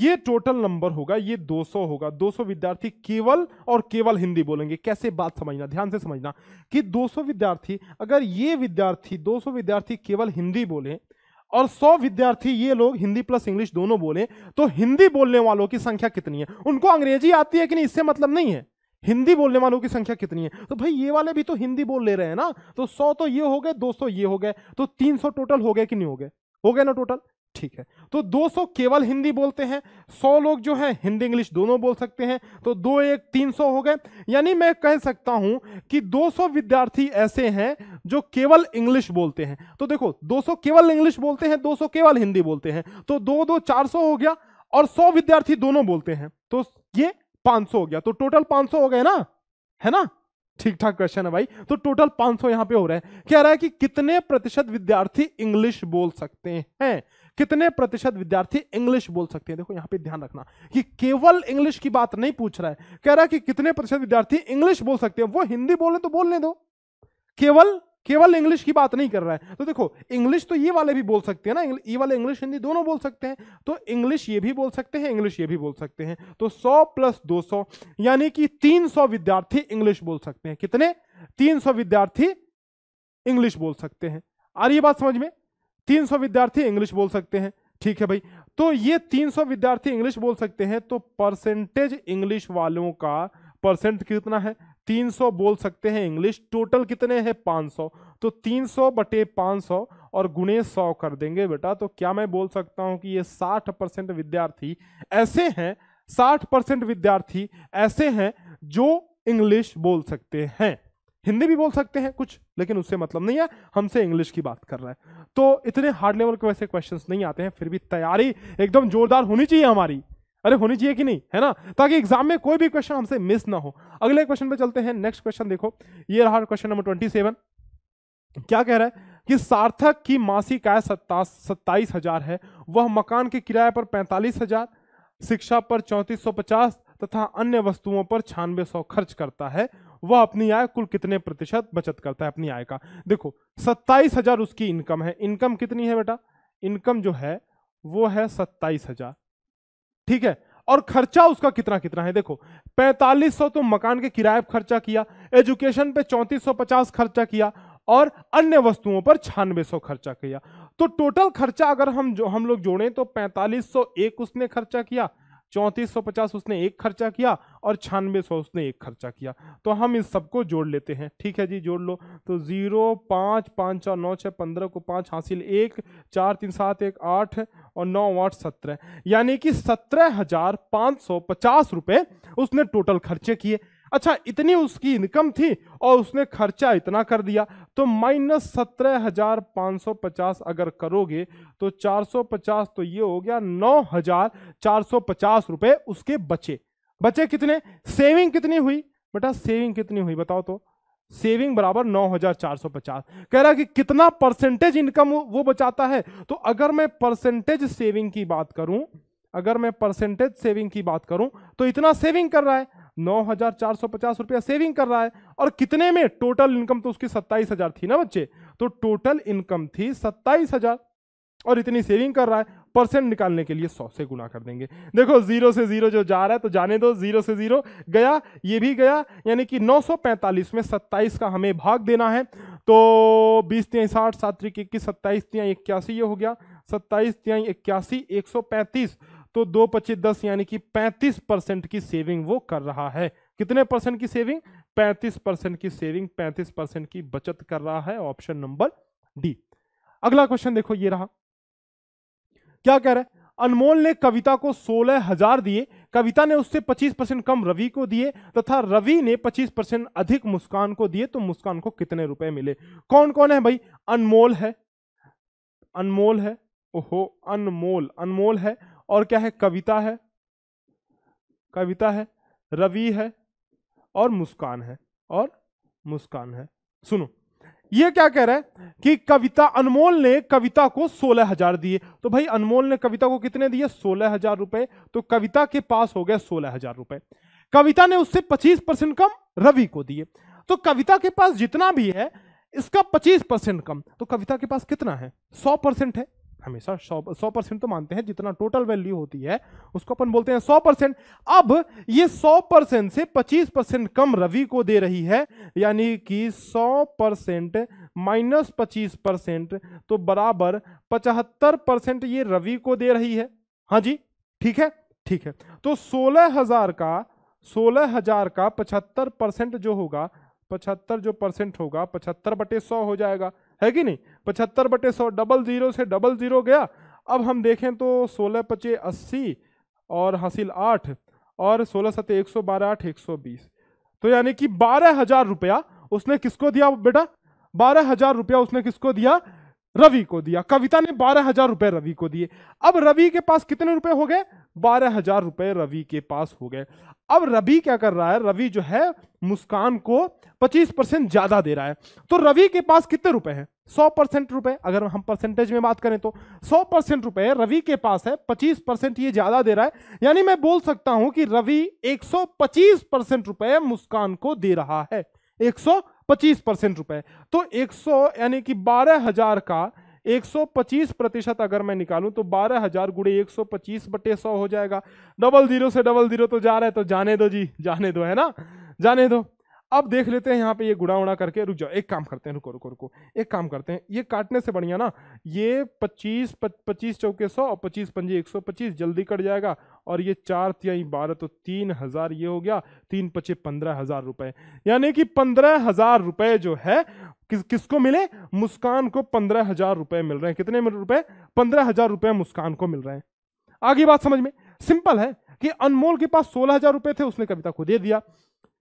ये टोटल नंबर होगा ये 200 होगा 200 विद्यार्थी केवल और केवल हिंदी बोलेंगे कैसे बात समझना ध्यान से समझना कि 200 विद्यार्थी अगर ये विद्यार्थी 200 विद्यार्थी केवल हिंदी बोले और 100 विद्यार्थी ये लोग हिंदी प्लस इंग्लिश दोनों बोले तो हिंदी बोलने वालों की संख्या कितनी है उनको अंग्रेजी आती है कि नहीं इससे मतलब नहीं है हिंदी बोलने वालों की संख्या कितनी है तो भाई ये वाले भी तो हिंदी बोल ले रहे हैं ना तो सौ तो ये हो गए दो ये हो गए तो तीन टोटल हो गए कि नहीं हो गए हो गए ना टोटल ठीक है तो 200 केवल हिंदी बोलते हैं 100 लोग जो है हिंदी इंग्लिश दोनों बोल सकते हैं तो दो एक 300 हो गए यानी मैं कह सकता हूं कि 200 विद्यार्थी ऐसे हैं जो केवल इंग्लिश बोलते हैं तो देखो 200 केवल इंग्लिश बोलते हैं 200 केवल हिंदी बोलते हैं तो दो दो 400 हो गया और 100 विद्यार्थी दोनों बोलते हैं तो ये पांच हो गया तो टोटल पांच हो गए ना है ना ठीक ठाक क्वेश्चन है भाई तो टोटल 500 यहां पर हो रहा है कह रहा है कि कितने प्रतिशत विद्यार्थी इंग्लिश बोल सकते हैं कितने प्रतिशत विद्यार्थी इंग्लिश बोल सकते हैं देखो यहाँ पे ध्यान रखना कि केवल इंग्लिश की बात नहीं पूछ रहा है कह रहा है कि कितने प्रतिशत विद्यार्थी इंग्लिश बोल सकते हैं वो हिंदी बोले तो बोलने दो केवल केवल इंग्लिश की बात नहीं कर रहा है तो देखो इंग्लिश तो ये वाले भी बोल सकते हैं ना ये वाले इंग्लिश हिंदी दोनों बोल सकते हैं तो इंग्लिश ये भी बोल सकते हैं इंग्लिश ये भी बोल सकते हैं तो 100 प्लस 200 यानी कि 300 विद्यार्थी इंग्लिश बोल सकते हैं कितने 300 विद्यार्थी इंग्लिश बोल सकते हैं आ रही बात समझ में 300 विद्यार्थी इंग्लिश बोल सकते हैं ठीक है भाई तो ये 300 विद्यार्थी इंग्लिश बोल सकते हैं तो परसेंटेज इंग्लिश वालों का परसेंट कितना है 300 बोल सकते हैं इंग्लिश टोटल कितने हैं 500 तो 300 बटे सौ और गुणे सौ कर देंगे बेटा तो क्या मैं बोल सकता हूँ कि ये 60 परसेंट विद्यार्थी ऐसे हैं 60 परसेंट विद्यार्थी ऐसे हैं जो इंग्लिश बोल सकते हैं हिंदी भी बोल सकते हैं कुछ लेकिन उससे मतलब नहीं है हमसे इंग्लिश की बात कर रहा है तो इतने हार्ड लेवल के वैसे क्वेश्चन नहीं आते हैं फिर भी तैयारी एकदम जोरदार होनी चाहिए हमारी अरे होनी चाहिए कि नहीं है ना ताकि एग्जाम में कोई भी क्वेश्चन हमसे मिस ना हो अगले क्वेश्चन पे चलते हैं नेक्स्ट क्वेश्चन देखो ये रहा क्वेश्चन नंबर ट्वेंटी सेवन क्या कह रहा है कि सार्थक की मासिक आय सत्ताईस सत्ताईस हजार है वह मकान के किराए पर पैंतालीस हजार शिक्षा पर चौंतीस सौ पचास तथा अन्य वस्तुओं पर छानबे सौ खर्च करता है वह अपनी आय कुल कितने प्रतिशत बचत करता है अपनी आय का देखो सत्ताईस हजार उसकी इनकम है इनकम कितनी है बेटा इनकम जो है वो है सत्ताईस हजार ठीक है और खर्चा उसका कितना कितना है देखो पैंतालीस सौ तो मकान के किराए पर खर्चा किया एजुकेशन पे चौंतीस सौ पचास खर्चा किया और अन्य वस्तुओं पर छानबे सौ खर्चा किया तो टोटल खर्चा अगर हम जो हम लोग जोड़ें तो पैंतालीस सौ एक उसने खर्चा किया चौंतीस सौ पचास उसने एक खर्चा किया और छियानवे सौ उसने एक खर्चा किया तो हम इस सबको जोड़ लेते हैं ठीक है जी जोड़ लो तो ज़ीरो पाँच पाँच चार नौ छः पंद्रह को पाँच हासिल एक चार तीन सात एक आठ और नौ आठ सत्रह यानी कि सत्रह हज़ार पाँच सौ पचास रुपये उसने टोटल खर्चे किए अच्छा इतनी उसकी इनकम थी और उसने खर्चा इतना कर दिया तो माइनस सत्रह हजार पाँच सौ पचास अगर करोगे तो चार सौ पचास तो ये हो गया नौ हजार चार सौ पचास रुपये उसके बचे बचे कितने सेविंग कितनी हुई बेटा सेविंग कितनी हुई बताओ तो सेविंग बराबर नौ हजार चार सौ पचास कह रहा कि कितना परसेंटेज इनकम वो बचाता है तो अगर मैं परसेंटेज सेविंग की बात करूं अगर मैं परसेंटेज सेविंग की बात करूं तो इतना सेविंग कर रहा है नौ हजार चार सौ पचास रुपया सेविंग कर रहा है और कितने में टोटल इनकम तो उसकी सत्ताईस हजार थी ना बच्चे तो टोटल इनकम थी सत्ताईस हजार और इतनी सेविंग कर रहा है परसेंट निकालने के लिए सौ से गुना कर देंगे देखो जीरो से जीरो जो जा रहा है तो जाने दो जीरो से जीरो गया ये भी गया यानी कि 945 में 27 का हमें भाग देना है तो बीस तिहाई साठ सात तरीके की सत्ताईस तिहाई इक्यासी ये हो गया सत्ताईस तिहाई इक्यासी एक सौ पैंतीस तो दो पच्चीस दस यानी कि पैंतीस परसेंट की सेविंग वो कर रहा है कितने परसेंट की सेविंग पैंतीस परसेंट की सेविंग पैंतीस परसेंट की बचत कर रहा है ऑप्शन नंबर डी अगला क्वेश्चन देखो ये रहा क्या कह रहा है अनमोल ने कविता को सोलह हजार दिए कविता ने उससे पच्चीस परसेंट कम रवि को दिए तथा रवि ने पच्चीस परसेंट अधिक मुस्कान को दिए तो मुस्कान को कितने रुपए मिले कौन कौन है भाई अनमोल है अनमोल है ओहो अनमोल अनमोल है और क्या है कविता है कविता है रवि है और मुस्कान है और मुस्कान है सुनो ये क्या कह रहा है कि कविता अनमोल ने कविता को सोलह हजार दिए तो भाई अनमोल ने कविता को कितने दिए सोलह हजार रुपए तो कविता के पास हो गया सोलह हजार रुपए कविता ने उससे पच्चीस परसेंट कम रवि को दिए तो कविता के पास जितना भी है इसका पच्चीस परसेंट कम तो कविता के पास कितना है सौ परसेंट है हमेशा सौ सौ परसेंट तो मानते हैं जितना टोटल वैल्यू होती है उसको अपन बोलते हैं सौ परसेंट अब ये सौ परसेंट से पच्चीस परसेंट कम रवि को दे रही है यानी कि सौ परसेंट माइनस पच्चीस परसेंट तो बराबर पचहत्तर परसेंट ये रवि को दे रही है हाँ जी ठीक है ठीक है तो सोलह हजार का सोलह हजार का पचहत्तर परसेंट जो होगा पचहत्तर जो परसेंट होगा पचहत्तर बटे सौ हो जाएगा है कि नहीं पचहत्तर बटे सौ डबल जीरो से डबल जीरो गया अब हम देखें तो सोलह पचे अस्सी और हासिल आठ और सोलह सत्य एक सौ बारह आठ एक सौ बीस तो यानी कि बारह हजार रुपया उसने किसको दिया बेटा बारह हजार रुपया उसने किसको दिया रवि को दिया कविता ने बारह हजार रुपये रवि को दिए अब रवि के पास कितने रुपए हो गए बारह हजार रुपये रवि के पास हो गए अब रवि क्या कर रहा है रवि जो है मुस्कान को 25 परसेंट ज्यादा दे रहा है तो रवि के पास कितने रुपए हैं 100 परसेंट रुपए अगर हम परसेंटेज में बात करें तो 100 परसेंट रुपए रवि के पास है 25 परसेंट ये ज्यादा दे रहा है यानी मैं बोल सकता हूं कि रवि 125 परसेंट रुपए मुस्कान को दे रहा है 125 परसेंट रुपए तो 100 यानी कि बारह हजार का 125 प्रतिशत अगर मैं निकालूं तो बारह हजार गुड़े एक सौ पच्चीस बटे सौ हो जाएगा डबल जीरो से डबल जीरो तो जा रहा है तो जाने दो जी जाने दो है ना जाने दो अब देख लेते हैं यहाँ पे ये गुड़ा उड़ा करके रुक जाओ एक काम करते हैं रुको रुको रुको एक काम करते हैं ये काटने से बढ़िया ना ये पच्चीस पच्चीस चौके सौ और पच्चीस पंजे एक सौ पच्चीस जल्दी कट जाएगा और ये चार तिहाई बारह तो तीन हज़ार ये हो गया तीन पच्चीस पंद्रह हज़ार रुपये यानी कि पंद्रह हज़ार रुपये जो है किस किसको मिले मुस्कान को पंद्रह हज़ार रुपये मिल रहे हैं कितने रुपये पंद्रह हज़ार रुपये मुस्कान को मिल रहे हैं आगे बात समझ में सिंपल है कि अनमोल के पास सोलह हज़ार रुपये थे उसने कविता को दे दिया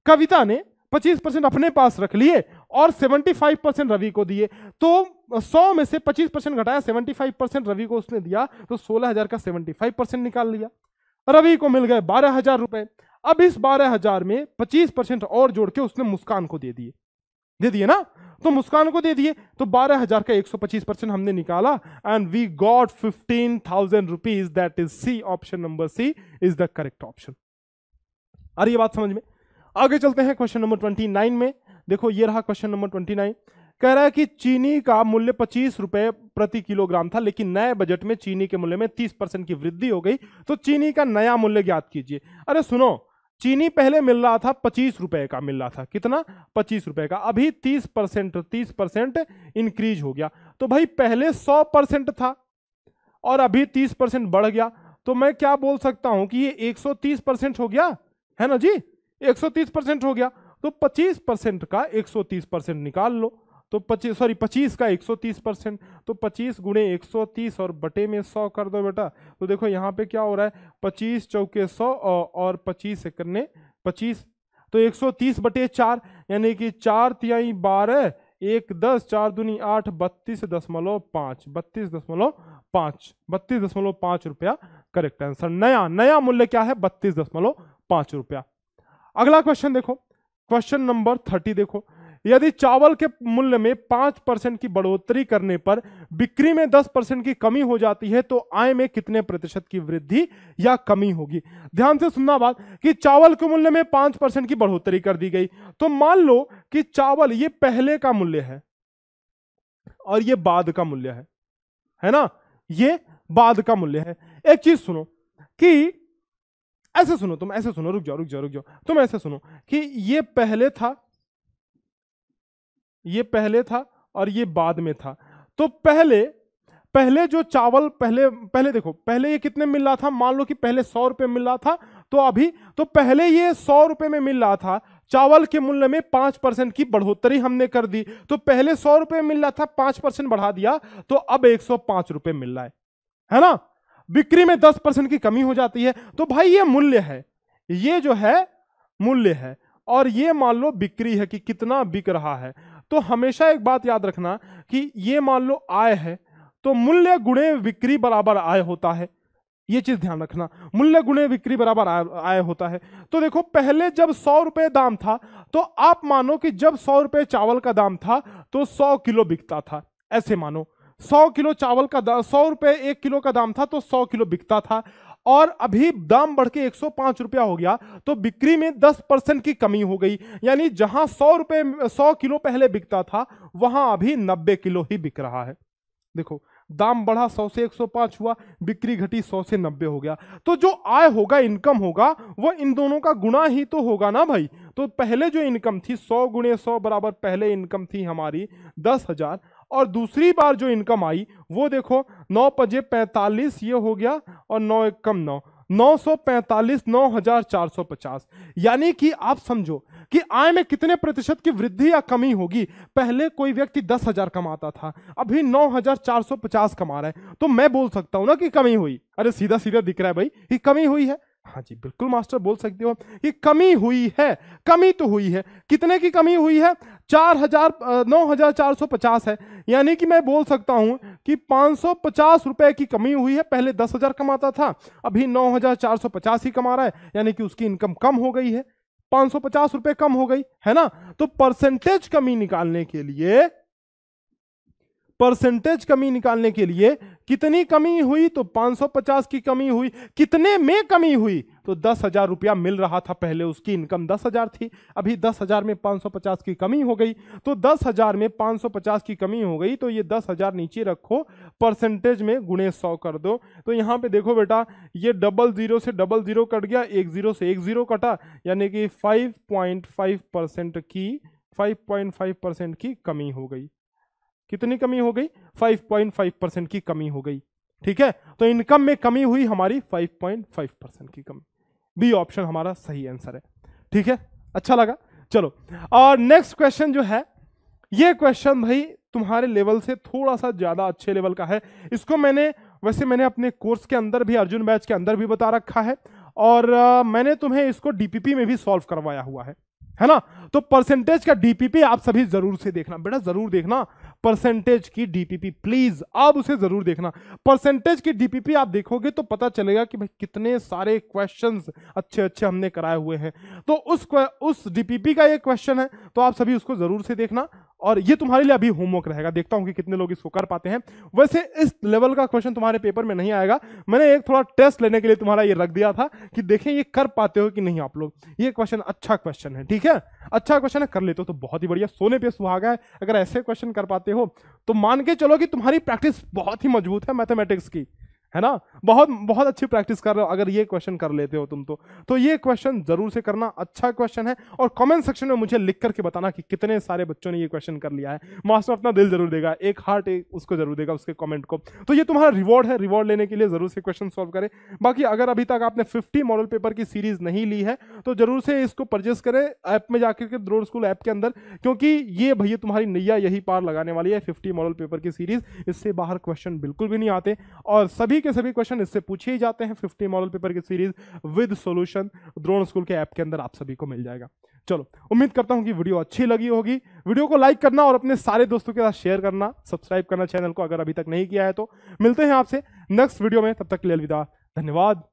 कविता ने पच्चीस परसेंट अपने पास रख लिए और सेवेंटी फाइव परसेंट रवि को दिए तो सौ में से पच्चीस परसेंट घटाया सेवेंटी फाइव परसेंट रवि को उसने दिया तो सोलह हजार का सेवेंटी फाइव परसेंट निकाल लिया रवि को मिल गए बारह हजार रुपए अब इस बारह हजार में पच्चीस परसेंट और जोड़ के उसने मुस्कान को दे दिए दे दिए ना तो मुस्कान को दे दिए तो बारह हजार का एक सौ पच्चीस परसेंट हमने निकाला and we got fifteen thousand rupees that is C option number C is the correct option अरे ये बात समझ में आगे चलते हैं क्वेश्चन नंबर ट्वेंटी नाइन में देखो ये रहा क्वेश्चन नंबर ट्वेंटी नाइन कह रहा है कि चीनी का मूल्य पच्चीस रुपए प्रति किलोग्राम था लेकिन नए बजट में चीनी के मूल्य में तीस परसेंट की वृद्धि हो गई तो चीनी का नया मूल्य ज्ञात कीजिए अरे सुनो चीनी पहले मिल रहा था पच्चीस रुपए का मिल रहा था कितना पच्चीस रुपए का अभी तीस परसेंट तीस परसेंट इंक्रीज हो गया तो भाई पहले सौ परसेंट था और अभी तीस परसेंट बढ़ गया तो मैं क्या बोल सकता हूं कि ये एक सौ तीस परसेंट हो गया है ना जी 130 परसेंट हो गया तो 25 परसेंट का 130 परसेंट निकाल लो तो पच्चीस सॉरी पच्चीस का 130 परसेंट तो 25 गुणे एक और बटे में 100 कर दो बेटा तो देखो यहाँ पे क्या हो रहा है 25 चौके 100 और 25 करने 25 तो 130 बटे चार यानी कि चार तिहाई बारह एक दस चार दूनी आठ बत्तीस दशमलव पाँच बत्तीस दशमलव पाँच बत्तीस दशमलव पाँच रुपया करेक्ट आंसर नया नया मूल्य क्या है बत्तीस दशमलव पाँच रुपया अगला क्वेश्चन देखो क्वेश्चन नंबर थर्टी देखो यदि चावल के मूल्य में पांच परसेंट की बढ़ोतरी करने पर बिक्री में दस परसेंट की कमी हो जाती है तो आय में कितने प्रतिशत की वृद्धि या कमी होगी ध्यान से सुनना बात कि चावल के मूल्य में पांच परसेंट की बढ़ोतरी कर दी गई तो मान लो कि चावल ये पहले का मूल्य है और ये बाद का मूल्य है है ना ये बाद का मूल्य है एक चीज सुनो कि ऐसे सुनो तुम ऐसे सुनो रुक जाओ रुक जाओ रुक जाओ तुम ऐसे सुनो कि ये पहले था ये पहले था और ये बाद में था तो पहले पहले जो चावल पहले पहले देखो पहले ये कितने मिल रहा था मान लो कि पहले सौ रुपये मिल रहा था तो अभी तो पहले ये सौ रुपये में मिल रहा था चावल के मूल्य में पांच परसेंट की बढ़ोतरी हमने कर दी तो पहले सौ रुपये मिल रहा था पांच परसेंट बढ़ा दिया तो अब एक सौ पांच रुपये मिल रहा है है ना बिक्री में दस परसेंट की कमी हो जाती है तो भाई ये मूल्य है ये जो है मूल्य है और ये मान लो बिक्री है कि कितना बिक रहा है तो हमेशा एक बात याद रखना कि ये मान लो आय है तो मूल्य गुणे बिक्री बराबर आय होता है ये चीज ध्यान रखना मूल्य गुणे बिक्री बराबर आय होता है तो देखो पहले जब सौ रुपये दाम था तो आप मानो कि जब सौ रुपये चावल का दाम था तो सौ किलो बिकता था ऐसे मानो सौ किलो चावल का सौ रुपये एक किलो का दाम था तो सौ किलो बिकता था और अभी दाम बढ़ के पाँच रुपया हो गया तो बिक्री में 10 परसेंट की कमी हो गई यानी जहां सौ रुपये सौ किलो पहले बिकता था वहां अभी 90 किलो ही बिक रहा है देखो दाम बढ़ा 100 से 105 हुआ बिक्री घटी 100 से 90 हो गया तो जो आय होगा इनकम होगा वो इन दोनों का गुणा ही तो होगा ना भाई तो पहले जो इनकम थी 100 गुणे सौ बराबर पहले इनकम थी हमारी दस हजार और दूसरी बार जो इनकम आई वो देखो नौ पजे पैंतालीस ये हो गया और नौ एक कम नौ नौ सौ पैंतालीस नौ हजार चार सौ पचास यानी कि आप समझो कि आय में कितने प्रतिशत की वृद्धि या कमी होगी पहले कोई व्यक्ति दस हजार कमाता था अभी नौ हजार चार सौ पचास कमा रहा है तो मैं बोल सकता हूं ना कि कमी हुई अरे सीधा सीधा दिख रहा है भाई कि कमी हुई है हाँ जी बिल्कुल मास्टर बोल सकते हो कि कमी हुई है कमी तो हुई है कितने की कमी हुई है चार हजार नौ हजार चार सौ पचास है यानी कि मैं बोल सकता हूँ कि पाँच सौ पचास रुपये की कमी हुई है पहले दस हजार कमाता था अभी नौ हजार चार सौ पचास ही कमा रहा है यानी कि उसकी इनकम कम हो गई है पाँच सौ पचास रुपये कम हो गई है ना तो परसेंटेज कमी निकालने के लिए परसेंटेज कमी निकालने के लिए कितनी कमी हुई तो 550 की कमी हुई कितने में कमी हुई तो दस हजार रुपया मिल रहा था पहले उसकी इनकम दस हजार थी अभी दस हजार में 550 की कमी हो गई तो दस हजार में 550 की कमी हो गई तो ये दस हजार नीचे रखो परसेंटेज में गुणे सौ कर दो तो यहाँ पे देखो बेटा ये डबल जीरो से डबल जीरो कट गया एक जीरो से एक जीरो कटा यानी कि फाइव पॉइंट फाइव परसेंट की फाइव पॉइंट फाइव परसेंट की कमी हो गई कितनी कमी हो गई 5.5 परसेंट की कमी हो गई ठीक है तो इनकम में कमी हुई हमारी 5.5 परसेंट की कमी बी ऑप्शन हमारा सही आंसर है ठीक है अच्छा लगा चलो और नेक्स्ट क्वेश्चन जो है ये क्वेश्चन भाई तुम्हारे लेवल से थोड़ा सा ज़्यादा अच्छे लेवल का है इसको मैंने वैसे मैंने अपने कोर्स के अंदर भी अर्जुन बैच के अंदर भी बता रखा है और आ, मैंने तुम्हें इसको डीपीपी में भी सॉल्व करवाया हुआ है है ना तो परसेंटेज का डीपीपी आप सभी जरूर से देखना बेटा जरूर देखना परसेंटेज की डीपीपी प्लीज आप उसे जरूर देखना परसेंटेज की डीपीपी आप देखोगे तो पता चलेगा कि भाई कितने सारे क्वेश्चंस अच्छे अच्छे हमने कराए हुए हैं तो उस उस डीपीपी का ये क्वेश्चन है तो आप सभी उसको जरूर से देखना और ये तुम्हारे लिए अभी होमवर्क रहेगा देखता हूँ कि कितने लोग इसको कर पाते हैं वैसे इस लेवल का क्वेश्चन तुम्हारे पेपर में नहीं आएगा मैंने एक थोड़ा टेस्ट लेने के लिए तुम्हारा ये रख दिया था कि देखें ये कर पाते हो कि नहीं आप लोग ये क्वेश्चन अच्छा क्वेश्चन है ठीक है अच्छा क्वेश्चन है कर लेते हो तो बहुत ही बढ़िया सोने पे सुहागा है अगर ऐसे क्वेश्चन कर पाते हो तो मान के चलो कि तुम्हारी प्रैक्टिस बहुत ही मजबूत है मैथमेटिक्स की है ना बहुत बहुत अच्छी प्रैक्टिस कर रहे हो अगर ये क्वेश्चन कर लेते हो तुम तो तो ये क्वेश्चन जरूर से करना अच्छा क्वेश्चन है और कमेंट सेक्शन में मुझे लिख करके बताना कि कितने सारे बच्चों ने ये क्वेश्चन कर लिया है मास्टर अपना दिल जरूर देगा एक हार्ट एक उसको जरूर देगा उसके कॉमेंट को तो ये तुम्हारा रिवॉर्ड है रिवॉर्ड लेने के लिए जरूर से क्वेश्चन सॉल्व करें बाकी अगर अभी तक आपने फिफ्टी मॉडल पेपर की सीरीज नहीं ली है तो जरूर से इसको परचेस करें ऐप में जाकर के द्रोड स्कूल ऐप के अंदर क्योंकि ये भैया तुम्हारी नैया यही पार लगाने वाली है फिफ्टी मॉडल पेपर की सीरीज इससे बाहर क्वेश्चन बिल्कुल भी नहीं आते और सभी के सभी क्वेश्चन इससे पूछे ही जाते हैं फिफ्टी मॉडल पेपर की series with solution Drona school के ऐप के अंदर आप सभी को मिल जाएगा चलो उम्मीद करता हूं कि वीडियो अच्छी लगी होगी वीडियो को लाइक करना और अपने सारे दोस्तों के साथ शेयर करना सब्सक्राइब करना चैनल को अगर अभी तक नहीं किया है तो मिलते हैं आपसे नेक्स्ट वीडियो में तब तक ले अलविदा धन्यवाद